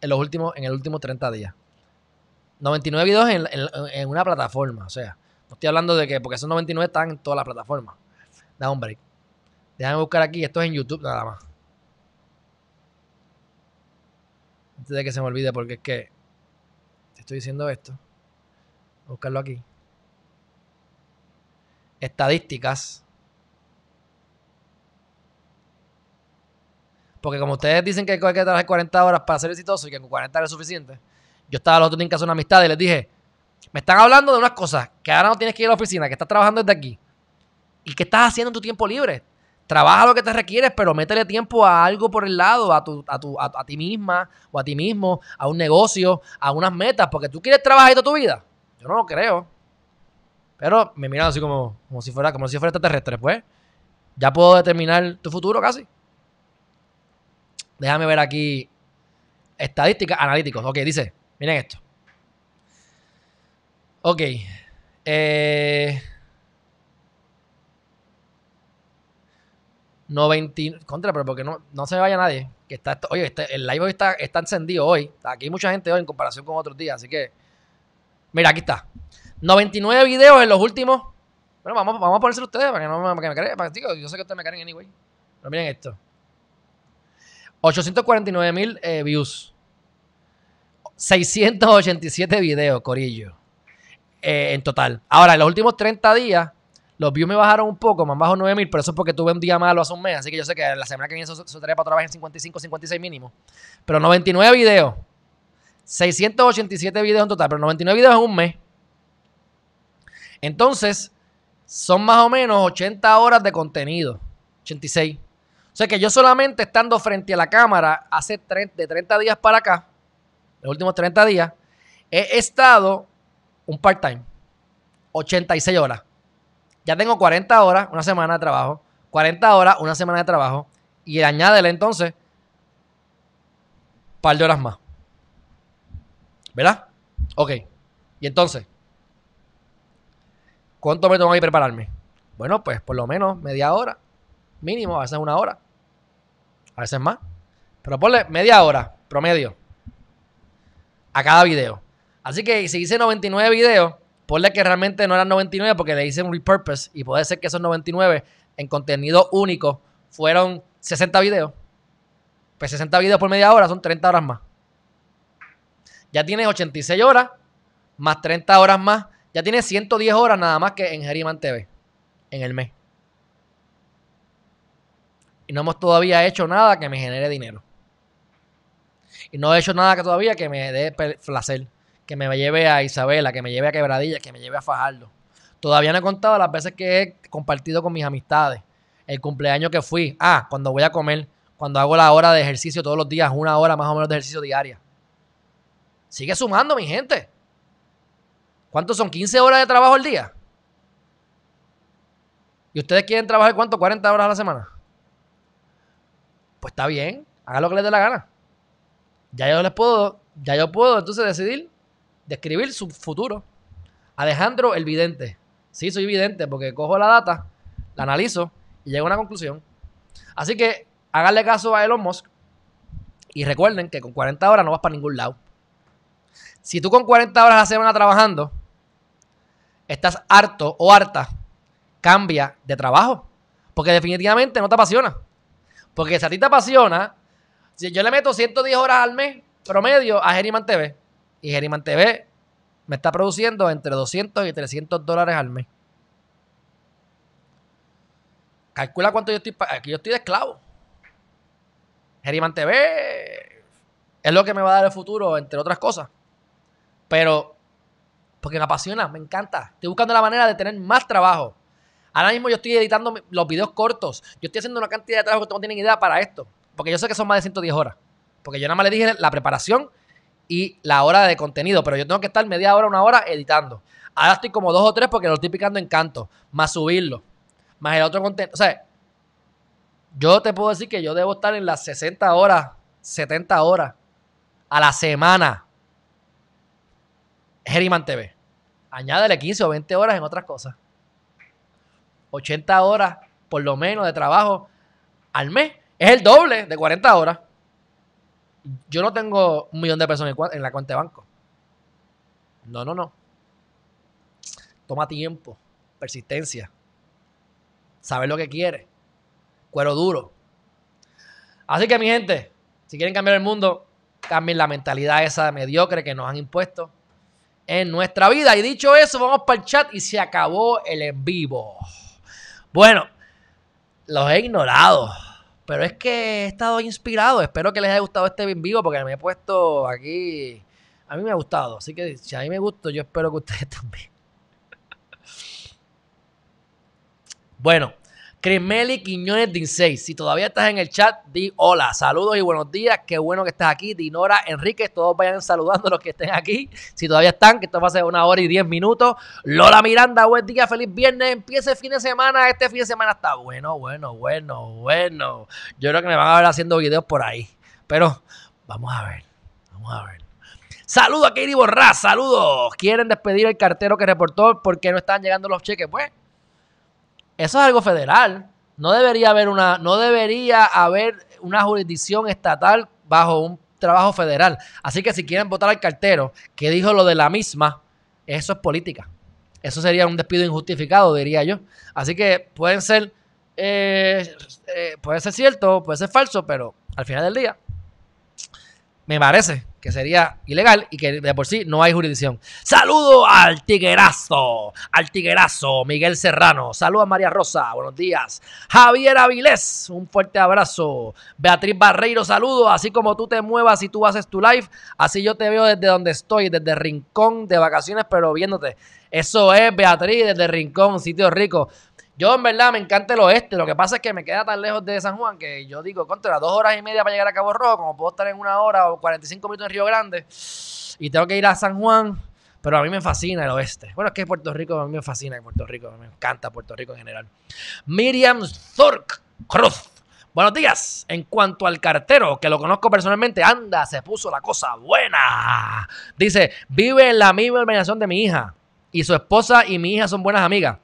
en los últimos, en el último 30 días. 99 videos en, en una plataforma. O sea, no estoy hablando de que, porque esos 99 están en todas las plataformas. Da un break. Déjame buscar aquí, esto es en YouTube nada más. Antes de que se me olvide, porque es que te estoy diciendo esto. buscarlo aquí. Estadísticas. Porque como ustedes dicen que hay que trabajar 40 horas para ser exitoso y que con 40 horas es suficiente, yo estaba los otros días en casa de una amistad y les dije, me están hablando de unas cosas que ahora no tienes que ir a la oficina, que estás trabajando desde aquí. ¿Y qué estás haciendo en tu tiempo libre? trabaja lo que te requieres, pero métele tiempo a algo por el lado, a, a, ti misma o a ti mismo, a un negocio, a unas metas, porque tú quieres trabajar toda tu vida. Yo no lo creo. Pero me miran así como, como si fuera, como si fuera extraterrestre, pues. Ya puedo determinar tu futuro casi. Déjame ver aquí. Estadísticas, analíticos. Ok, dice, miren esto. Ok. Eh, 90, contra, pero porque no, no se vaya nadie. Que está, oye, este, el live hoy está, está encendido hoy. Aquí hay mucha gente hoy en comparación con otros días, así que. Mira, aquí está. 99 videos en los últimos. Bueno, vamos, vamos a ponerse ustedes para que no me, que yo sé que ustedes me creen anyway. Pero miren esto. 849 mil eh, views. 687 videos, Corillo. Eh, en total. Ahora, en los últimos 30 días, los views me bajaron un poco, me han bajado 9000, pero eso es porque tuve un día malo hace un mes. Así que yo sé que la semana que viene eso, eso para trabajar en 55, 56 mínimo. Pero 99 videos. 687 videos en total, pero 99 videos en un mes. Entonces, son más o menos 80 horas de contenido. 86. O sea que yo solamente estando frente a la cámara hace 30, de 30 días para acá, los últimos 30 días, he estado un part-time. 86 horas ya tengo 40 horas, una semana de trabajo, 40 horas, una semana de trabajo, y añádele entonces un par de horas más. ¿Verdad? Ok. Y entonces, ¿cuánto me tomo ahí prepararme? Bueno, pues por lo menos media hora, mínimo, a veces una hora, a veces más. Pero ponle media hora promedio a cada video. Así que si hice 99 videos, Ponle que realmente no eran 99 porque le hice un repurpose y puede ser que esos 99 en contenido único fueron 60 videos. Pues 60 videos por media hora son 30 horas más. Ya tienes 86 horas más 30 horas más. Ya tienes 110 horas nada más que en Geriman TV en el mes. Y no hemos todavía hecho nada que me genere dinero. Y no he hecho nada que todavía que me dé placer que me lleve a Isabela, que me lleve a Quebradilla, que me lleve a Fajardo. Todavía no he contado las veces que he compartido con mis amistades. El cumpleaños que fui. Ah, cuando voy a comer, cuando hago la hora de ejercicio todos los días, una hora más o menos de ejercicio diaria. Sigue sumando, mi gente. ¿Cuántos son? ¿15 horas de trabajo al día? ¿Y ustedes quieren trabajar cuánto? ¿40 horas a la semana? Pues está bien, haga lo que les dé la gana. Ya yo les puedo, ya yo puedo entonces decidir describir su futuro. Alejandro el vidente. Sí, soy vidente porque cojo la data, la analizo y llego a una conclusión. Así que hágale caso a Elon Musk y recuerden que con 40 horas no vas para ningún lado. Si tú con 40 horas a la semana trabajando, estás harto o harta, cambia de trabajo. Porque definitivamente no te apasiona. Porque si a ti te apasiona, si yo le meto 110 horas al mes promedio a Geriman TV, y Geriman TV me está produciendo entre 200 y 300 dólares al mes. Calcula cuánto yo estoy Aquí yo estoy de esclavo. Geriman TV es lo que me va a dar el futuro, entre otras cosas. Pero, porque me apasiona, me encanta. Estoy buscando la manera de tener más trabajo. Ahora mismo yo estoy editando los videos cortos. Yo estoy haciendo una cantidad de trabajo que no tienen idea para esto. Porque yo sé que son más de 110 horas. Porque yo nada más le dije la preparación y la hora de contenido, pero yo tengo que estar media hora, una hora editando. Ahora estoy como dos o tres porque lo estoy picando en canto, más subirlo, más el otro contenido. O sea, yo te puedo decir que yo debo estar en las 60 horas, 70 horas a la semana. Geriman TV. Añádale 15 o 20 horas en otras cosas. 80 horas por lo menos de trabajo al mes. Es el doble de 40 horas yo no tengo un millón de personas en, la cuenta de banco. No, no, no. Toma tiempo, persistencia, saber lo que quiere. cuero duro. Así que mi gente, si quieren cambiar el mundo, cambien la mentalidad esa mediocre que nos han impuesto en nuestra vida. Y dicho eso, vamos para el chat y se acabó el en vivo. Bueno, los he ignorado. Pero es que he estado inspirado. Espero que les haya gustado este en vivo porque me he puesto aquí. A mí me ha gustado. Así que si a mí me gusta, yo espero que ustedes <laughs> también. Bueno, Cremeli Quiñones Dinsey, si todavía estás en el chat, di hola, saludos y buenos días, qué bueno que estás aquí. Dinora Enrique, todos vayan saludando los que estén aquí, si todavía están, que esto va a ser una hora y diez minutos. Lola Miranda, buen día, feliz viernes, empiece el fin de semana, este fin de semana está bueno, bueno, bueno, bueno. Yo creo que me van a ver haciendo videos por ahí, pero vamos a ver, vamos a ver. Saludos a Katie saludos. ¿Quieren despedir al cartero que reportó porque no están llegando los cheques? Pues eso es algo federal. No debería haber una, no debería haber una jurisdicción estatal bajo un trabajo federal. Así que si quieren votar al cartero que dijo lo de la misma, eso es política. Eso sería un despido injustificado, diría yo. Así que pueden ser, eh, eh, puede ser cierto, puede ser falso, pero al final del día me parece que sería ilegal y que de por sí no hay jurisdicción. Saludo al tiguerazo, al tiguerazo Miguel Serrano. Saludo a María Rosa, buenos días. Javier Avilés, un fuerte abrazo. Beatriz Barreiro, saludo. Así como tú te muevas y tú haces tu live, así yo te veo desde donde estoy, desde Rincón de vacaciones, pero viéndote. Eso es, Beatriz, desde Rincón, sitio rico. Yo en verdad me encanta el oeste. Lo que pasa es que me queda tan lejos de San Juan que yo digo, contra dos horas y media para llegar a Cabo Rojo, como puedo estar en una hora o 45 minutos en Río Grande y tengo que ir a San Juan. Pero a mí me fascina el oeste. Bueno, es que Puerto Rico, a mí me fascina Puerto Rico, me encanta Puerto Rico en general. Miriam Zork Cruz. Buenos días. En cuanto al cartero, que lo conozco personalmente, anda, se puso la cosa buena. Dice, vive en la misma organización de mi hija. Y su esposa y mi hija son buenas amigas.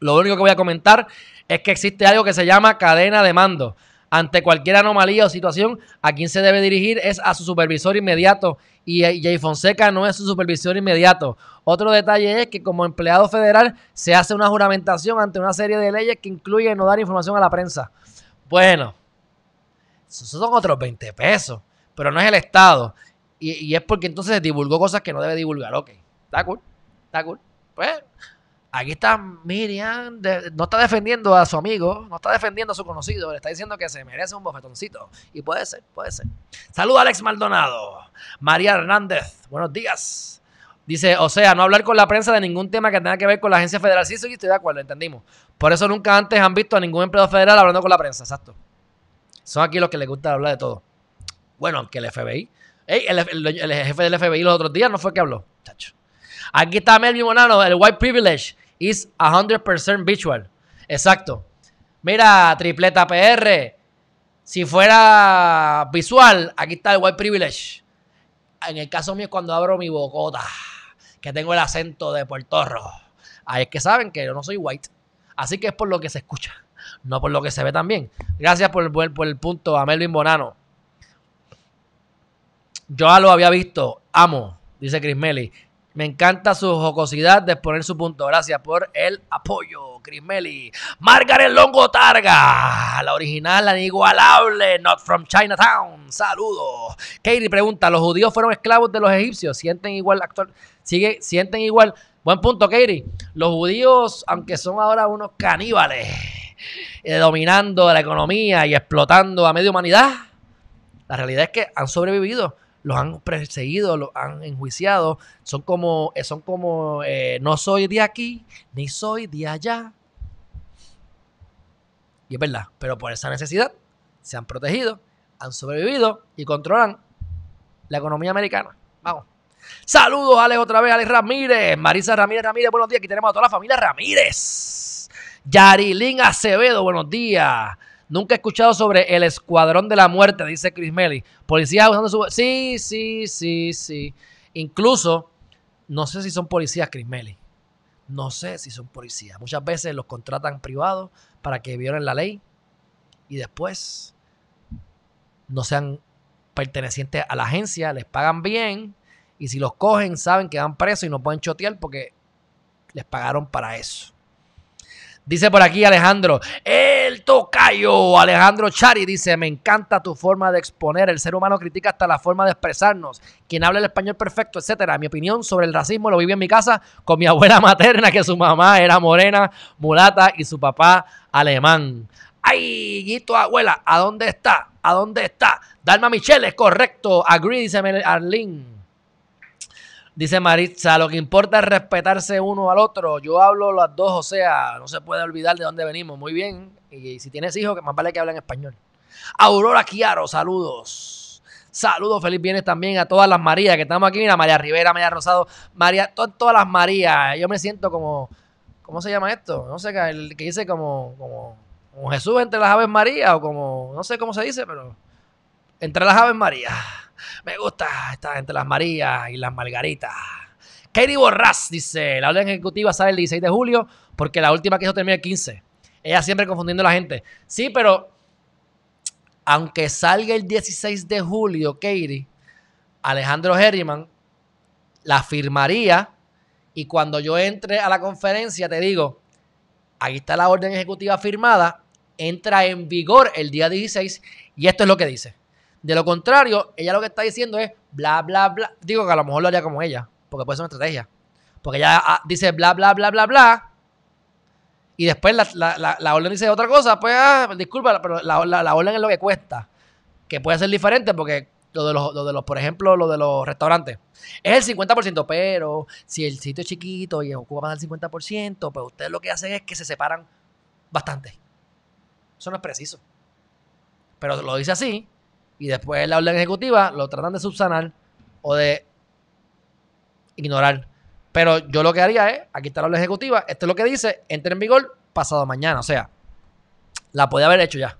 Lo único que voy a comentar es que existe algo que se llama cadena de mando. Ante cualquier anomalía o situación, a quien se debe dirigir es a su supervisor inmediato y eh, Jay Fonseca no es su supervisor inmediato. Otro detalle es que como empleado federal se hace una juramentación ante una serie de leyes que incluye no dar información a la prensa. Bueno, esos son otros 20 pesos, pero no es el Estado. Y, es porque entonces se divulgó cosas que no debe divulgar. Ok, está cool, está cool. Pues Aquí está Miriam, no está defendiendo a su amigo, no está defendiendo a su conocido, le está diciendo que se merece un bofetoncito. Y puede ser, puede ser. Saluda Alex Maldonado. María Hernández, buenos días. Dice, o sea, no hablar con la prensa de ningún tema que tenga que ver con la agencia federal. Sí, sí, estoy de acuerdo, entendimos. Por eso nunca antes han visto a ningún empleado federal hablando con la prensa, exacto. Son aquí los que les gusta hablar de todo. Bueno, aunque el FBI. el, jefe del FBI los otros días no fue que habló, chacho. Aquí está Melvin Bonano, el White Privilege is 100% visual Exacto. Mira, tripleta PR. Si fuera visual, aquí está el white privilege. En el caso mío, cuando abro mi bocota, que tengo el acento de Puerto Rico. Ahí es que saben que yo no soy white. Así que es por lo que se escucha, no por lo que se ve también. Gracias por, por el punto a Melvin Bonano. Yo ya lo había visto. Amo, dice Chris Melly. Me encanta su jocosidad de poner su punto. Gracias por el apoyo, Meli, Margaret Longo Targa, la original, la inigualable, not from Chinatown. Saludos. Katie pregunta, ¿los judíos fueron esclavos de los egipcios? ¿Sienten igual actual? ¿Sigue? ¿Sienten igual? Buen punto, Katie. Los judíos, aunque son ahora unos caníbales, eh, dominando la economía y explotando a media humanidad, la realidad es que han sobrevivido los han perseguido, los han enjuiciado. Son como, eh, son como eh, no soy de aquí, ni soy de allá. Y es verdad, pero por esa necesidad se han protegido, han sobrevivido y controlan la economía americana. Vamos. Saludos, Alex, otra vez, Alex Ramírez, Marisa Ramírez Ramírez, buenos días. Aquí tenemos a toda la familia Ramírez. Yarilín Acevedo, buenos días. Nunca he escuchado sobre el escuadrón de la muerte, dice Chris Melly. Policías usando su... Sí, sí, sí, sí. Incluso, no sé si son policías, Chris Melly. No sé si son policías. Muchas veces los contratan privados para que violen la ley y después no sean pertenecientes a la agencia, les pagan bien y si los cogen saben que van presos y no pueden chotear porque les pagaron para eso. Dice por aquí Alejandro, el tocayo. Alejandro Chari dice, me encanta tu forma de exponer. El ser humano critica hasta la forma de expresarnos. Quien habla el español perfecto, etcétera. Mi opinión sobre el racismo lo viví en mi casa con mi <laughs> abuela materna, que su mamá era morena, mulata y su papá alemán. Ay, Guito, abuela, ¿a dónde está? ¿A dónde está? Dalma Michelle, es correcto. Agree, dice Arlene. Dice Maritza, lo que importa es respetarse uno al otro. Yo hablo las dos, o sea, no se puede olvidar de dónde venimos. Muy bien. Y, si tienes hijos, que más vale que hablen español. Aurora Quiaro, saludos. Saludos, feliz vienes también a todas las Marías que estamos aquí. Mira, María Rivera, María Rosado, María, todas las Marías. Yo me siento como, ¿cómo se llama esto? No sé, el que dice como, como, como Jesús entre las Aves María o como, no sé cómo se dice, pero entre las Aves María. Me gusta esta gente, las Marías y las Margaritas. Katie Borras dice, la orden ejecutiva sale el 16 de julio porque la última que hizo termina el 15. Ella siempre confundiendo a la gente. Sí, pero aunque salga el 16 de julio, Katie, Alejandro Herriman la firmaría y cuando yo entre a la conferencia te digo, ahí está la orden ejecutiva firmada, entra en vigor el día 16 y esto es lo que dice. De lo contrario, ella lo que está diciendo es bla, bla, bla. Digo que a lo mejor lo haría como ella, porque puede ser una estrategia. Porque ella ah, dice bla, bla, bla, bla, bla. Y después la, orden dice otra cosa, pues ah, disculpa, pero la, orden es lo que cuesta. Que puede ser diferente porque lo de los, por ejemplo, lo de los restaurantes. Es el 50%, pero si el sitio es chiquito y ocupa más del 50%, pues ustedes lo que hacen es que se separan bastante. Eso no es preciso. Pero lo dice así y después la orden ejecutiva lo tratan de subsanar o de ignorar. Pero yo lo que haría es, aquí está la orden ejecutiva, esto es lo que dice, entre en vigor pasado mañana, o sea, la puede haber hecho ya.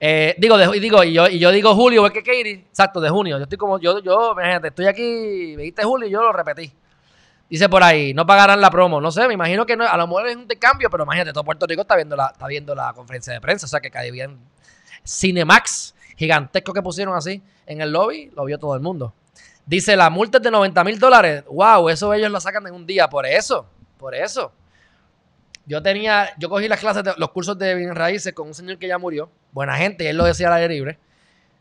Eh, digo, digo y, yo, y yo digo julio, porque Katie, exacto, de junio. Yo estoy como, yo, yo, estoy aquí, me julio y yo lo repetí. Dice por ahí, no pagarán la promo. No sé, me imagino que no, a lo mejor es un cambio, pero imagínate, todo Puerto Rico está viendo la, está viendo la conferencia de prensa, o sea que cae bien. Cinemax gigantesco que pusieron así en el lobby, lo vio todo el mundo. Dice, la multa es de 90 mil dólares. Wow, eso ellos lo sacan en un día. Por eso, por eso. Yo tenía, yo cogí las clases, de, los cursos de bien raíces con un señor que ya murió. Buena gente, él lo decía al aire libre.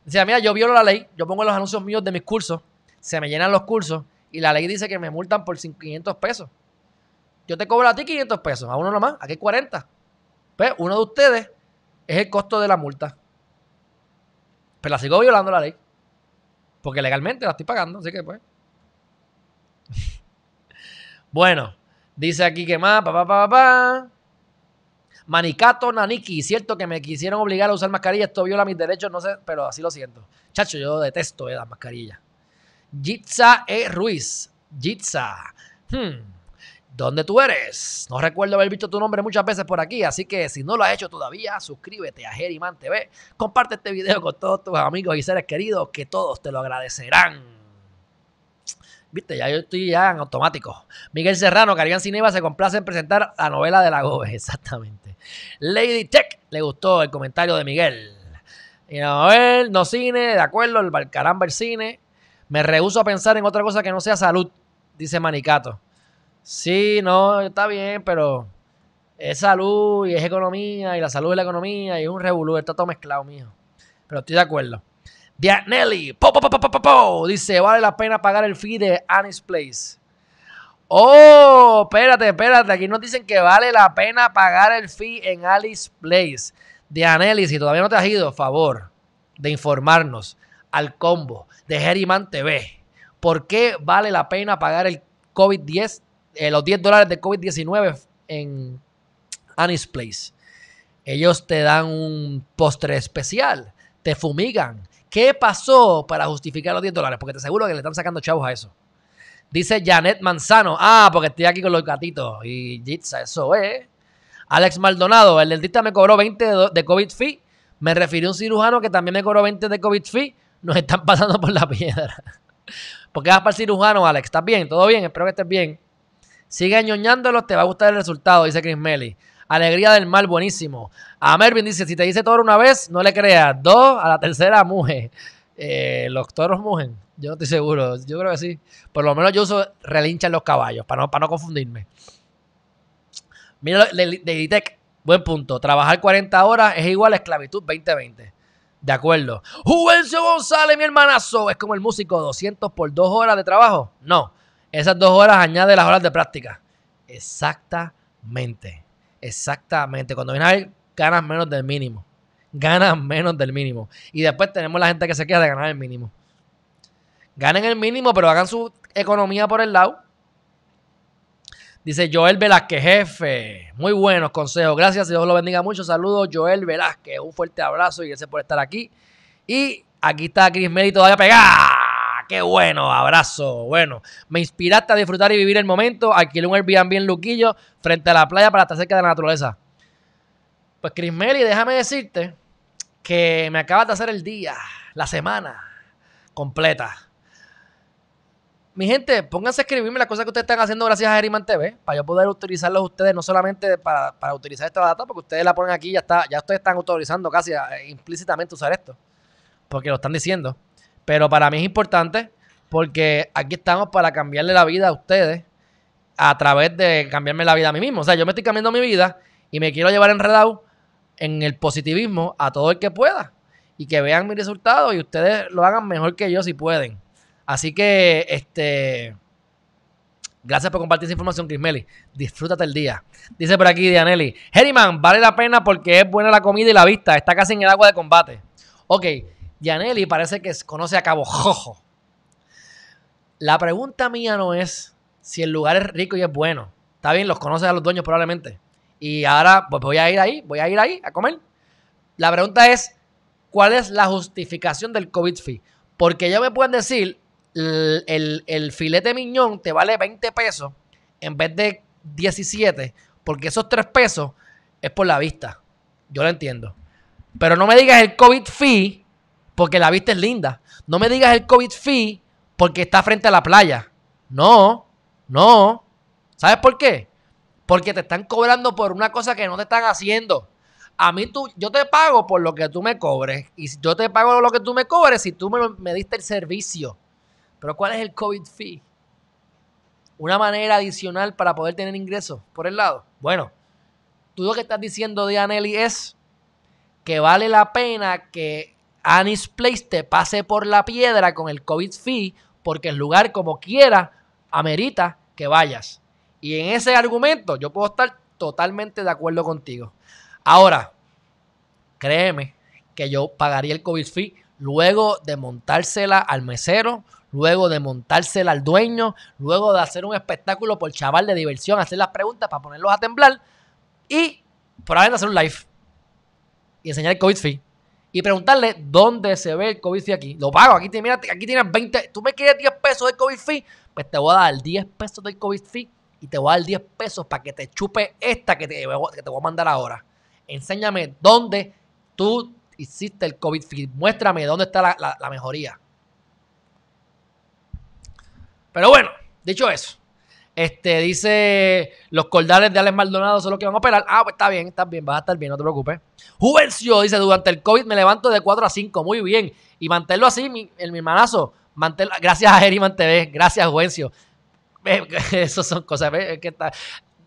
Decía, mira, yo violo la ley, yo pongo los anuncios míos de mis cursos, se me llenan los cursos y la ley dice que me multan por 500 pesos. Yo te cobro a ti 500 pesos, a uno nomás, aquí 40. Pues, uno de ustedes es el costo de la multa. Pero pues la sigo violando la ley. Porque legalmente la estoy pagando, así que pues. <laughs> bueno, dice aquí que más, papá, papá, pa. Manicato Naniki, cierto que me quisieron obligar a usar mascarilla, esto viola mis derechos, no sé, pero así lo siento. Chacho, yo detesto eh, las mascarillas. Jitsa E. Ruiz, Jitsa. Hmm. ¿Dónde tú eres? No recuerdo haber visto tu nombre muchas veces por aquí, así que si no lo has hecho todavía, suscríbete a Geriman TV. Comparte este video con todos tus amigos y seres queridos, que todos te lo agradecerán. Viste, ya yo estoy ya en automático. Miguel Serrano, Carián Cineva se complace en presentar la novela de la gobe. <laughs> exactamente. Lady Tech, le gustó el comentario de Miguel. Y no cine, de acuerdo, el Balcaramba el cine. Me rehúso a pensar en otra cosa que no sea salud, dice Manicato sí, no, está bien, pero es salud y es economía y la salud es la economía y es un revolú, está todo mezclado, mijo. Pero estoy de acuerdo. Dianelli, po, po, po, dice, vale la pena pagar el fee de Alice Place. Oh, espérate, espérate, aquí nos dicen que vale la pena pagar el fee en Alice Place. Dianelli, si todavía no te has ido, favor de informarnos al combo de Geriman TV. ¿Por qué vale la pena pagar el COVID-10 eh, los 10 dólares de COVID-19 en Annie's Place. Ellos te dan un postre especial, te fumigan. ¿Qué pasó para justificar los 10 dólares? Porque te aseguro que le están sacando chavos a eso. Dice Janet Manzano. Ah, porque estoy aquí con los gatitos. Y Jitsa, eso es. Alex Maldonado. El dentista me cobró 20 de, COVID fee. Me refirió un cirujano que también me cobró 20 de COVID fee. Nos están <laughs> pasando por la piedra. <laughs> ¿Por qué vas para el cirujano, Alex? ¿Estás bien? ¿Todo bien? Espero que estés bien. Sigue ñoñándolo, te va a gustar el resultado, dice Chris Melly. Alegría del mal, buenísimo. A Mervin dice, si te dice todo una vez, no le creas. Dos, a la tercera mujer. Eh, los toros mugen. Yo no estoy seguro. Yo creo que sí. Por lo menos yo uso relincha en los caballos, para no, para no confundirme. Mira, de, buen punto. Trabajar 40 horas es igual a esclavitud 2020. De acuerdo. Juvencio González, mi hermanazo. Es como el músico, 200 por dos horas de trabajo. No. Esas dos horas añade las horas de práctica. Exactamente. Exactamente. Cuando vienes a ganas menos del mínimo. Ganas menos del mínimo. Y después tenemos la gente que se queda de ganar el mínimo. Ganen el mínimo, pero hagan su economía por el lado. Dice Joel Velázquez, jefe. Muy buenos consejos. Gracias, Dios lo bendiga mucho. Saludos, Joel Velázquez. Un fuerte abrazo y gracias por estar aquí. Y aquí está Chris Meli todavía pegada qué bueno! Abrazo. Bueno, me inspiraste a disfrutar y vivir el momento. Alquilé un Airbnb en Luquillo frente a la playa para estar cerca de la naturaleza. Pues Chris Meli, déjame decirte que me acabas de hacer el día, la semana completa. Mi gente, pónganse a escribirme las cosas que ustedes están haciendo gracias a Geriman TV, para yo poder utilizarlos ustedes, no solamente para, utilizar esta data, porque ustedes la ponen aquí, ya está, ya ustedes están autorizando casi eh, implícitamente usar esto, porque lo están diciendo. Pero para mí es importante porque aquí estamos para cambiarle la vida a ustedes a través de cambiarme la vida a mí mismo. O sea, yo me estoy cambiando mi vida y me quiero llevar enredado en el positivismo a todo el que pueda y que vean mi resultado y ustedes lo hagan mejor que yo si pueden. Así que, este, gracias por compartir esa información, Crismeli. Disfrútate el día. Dice por aquí Dianelli, Herriman, vale la pena porque es buena la comida y la vista, está casi en el agua de combate. Ok, Yaneli parece que conoce a Cabo Jojo. La pregunta mía no es si el lugar es rico y es bueno. Está bien, los conoces a los dueños probablemente. Y ahora pues voy a ir ahí, voy a ir ahí a comer. La pregunta es, ¿cuál es la justificación del COVID fee? Porque ya me pueden decir, el, el filete miñón te vale 20 pesos en vez de 17, porque esos 3 pesos es por la vista. Yo lo entiendo. Pero no me digas el COVID fee porque la vista es linda. No me digas el COVID fee porque está frente a la playa. No, no. ¿Sabes por qué? Porque te están cobrando por una cosa que no te están haciendo. A mí tú, yo te pago por lo que tú me cobres. Y yo te pago lo que tú me cobres si tú me, diste el servicio. Pero ¿cuál es el COVID fee? Una manera adicional para poder tener ingresos por el lado. Bueno, tú lo que estás diciendo, Dianelli, es que vale la pena que Anis Place te pase por la piedra con el COVID fee, porque el lugar como quiera amerita que vayas. Y en ese argumento yo puedo estar totalmente de acuerdo contigo. Ahora, créeme que yo pagaría el COVID fee luego de montársela al mesero, luego de montársela al dueño, luego de hacer un espectáculo por chaval de diversión, hacer las preguntas para ponerlos a temblar y probablemente hacer un live y enseñar el COVID fee y preguntarle dónde se ve el COVID fee aquí. Lo pago, aquí, mira, aquí tienes 20, tú me quieres 10 pesos del COVID fee, pues te voy a dar 10 pesos del COVID fee y te voy a dar 10 pesos para que te chupe esta que te, te voy a mandar ahora. Enséñame dónde tú hiciste el COVID fee. Muéstrame dónde está la mejoría. Pero bueno, dicho eso, este, dice, los cordales de Alex Maldonado son los que van a operar. Ah, pues está bien, está bien, vas a estar bien, no te preocupes. Juvencio dice, durante el COVID me levanto de 4 a 5, muy bien. Y mantenerlo así, mi, el mi manazo. gracias a Geriman TV, gracias Juvencio. <laughs> Esas son cosas que está...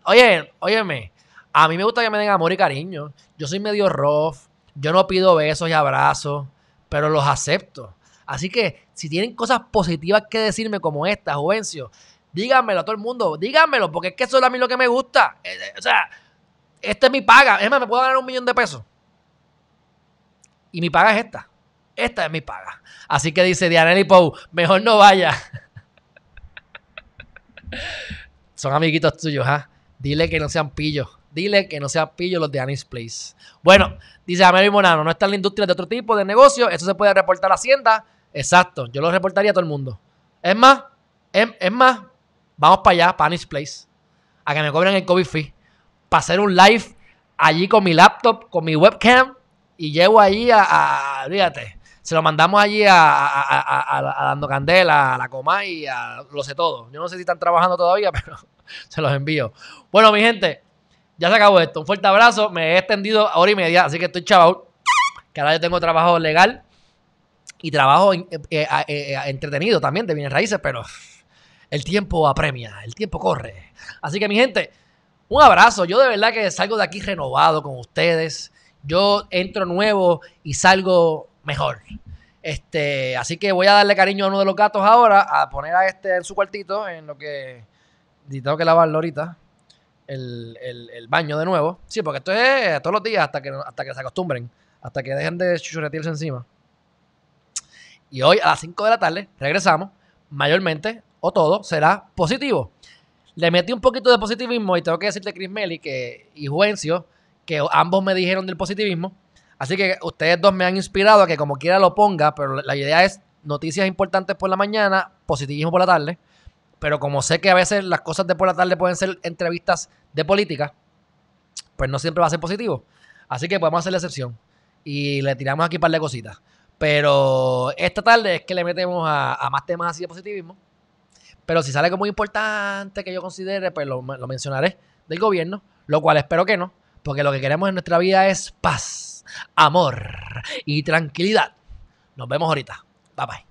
Oye, óyeme, a mí me gusta que me den amor y cariño. Yo soy medio rough, yo no pido besos y abrazos, pero los acepto. Así que si tienen cosas positivas que decirme como esta, Juvencio, Díganmelo a todo el mundo, díganmelo, porque es que eso es a mí lo que me gusta. Eh, eh, o sea, esta es mi paga. Es más, me puedo ganar un millón de pesos. Y mi paga es esta. Esta es mi paga. Así que dice Dianelli Pou, mejor no vaya. <laughs> Son amiguitos tuyos, ¿ah? Dile que no sean pillos. Dile que no sean pillos los de Anis Place. Bueno, dice Amelio Monano, no está en la industria de otro tipo de negocio. Eso se puede reportar a Hacienda. Exacto, yo lo reportaría a todo el mundo. Es más, es, es más, Vamos para allá, Panis Place, a que me cobren el COVID fee, para hacer un live allí con mi laptop, con mi webcam, y llego allí a, a se lo mandamos allí a, a, a, Dando Candela, a la Coma y a lo sé todo. Yo no sé si están trabajando todavía, <laughs> pero se los envío. Bueno, mi gente, ya se acabó esto. Un fuerte abrazo. Me he extendido hora y media, así que estoy chaval. Que ahora yo tengo trabajo legal y trabajo eh, eh, eh, entretenido también de bienes raíces, pero el tiempo apremia, el tiempo corre. Así que mi gente, un abrazo. Yo de verdad que salgo de aquí renovado con ustedes. Yo entro nuevo y salgo mejor. Este, así que voy a darle cariño a uno de los gatos ahora, a poner a este en su cuartito, en lo que tengo que lavarlo ahorita, el, el, baño de nuevo. Sí, porque esto es eh, todos los días hasta que, hasta que se acostumbren, hasta que dejen de chuchuretirse encima. Y hoy a las 5 de la tarde regresamos, mayormente o todo será positivo. Le metí un poquito de positivismo y tengo que decirte, Chris Meli que, y Juencio que ambos me dijeron del positivismo. Así que ustedes dos me han inspirado a que como quiera lo ponga, pero la idea es noticias importantes por la mañana, positivismo por la tarde. Pero como sé que a veces las cosas de por la tarde pueden ser entrevistas de política, pues no siempre va a ser positivo. Así que podemos hacer la excepción. Y le tiramos aquí un par de cositas. Pero esta tarde es que le metemos a, a más temas así de positivismo. Pero si sale algo muy importante que yo considere, pues lo, lo mencionaré del gobierno, lo cual espero que no, porque lo que queremos en nuestra vida es paz, amor y tranquilidad. Nos vemos ahorita. Bye bye.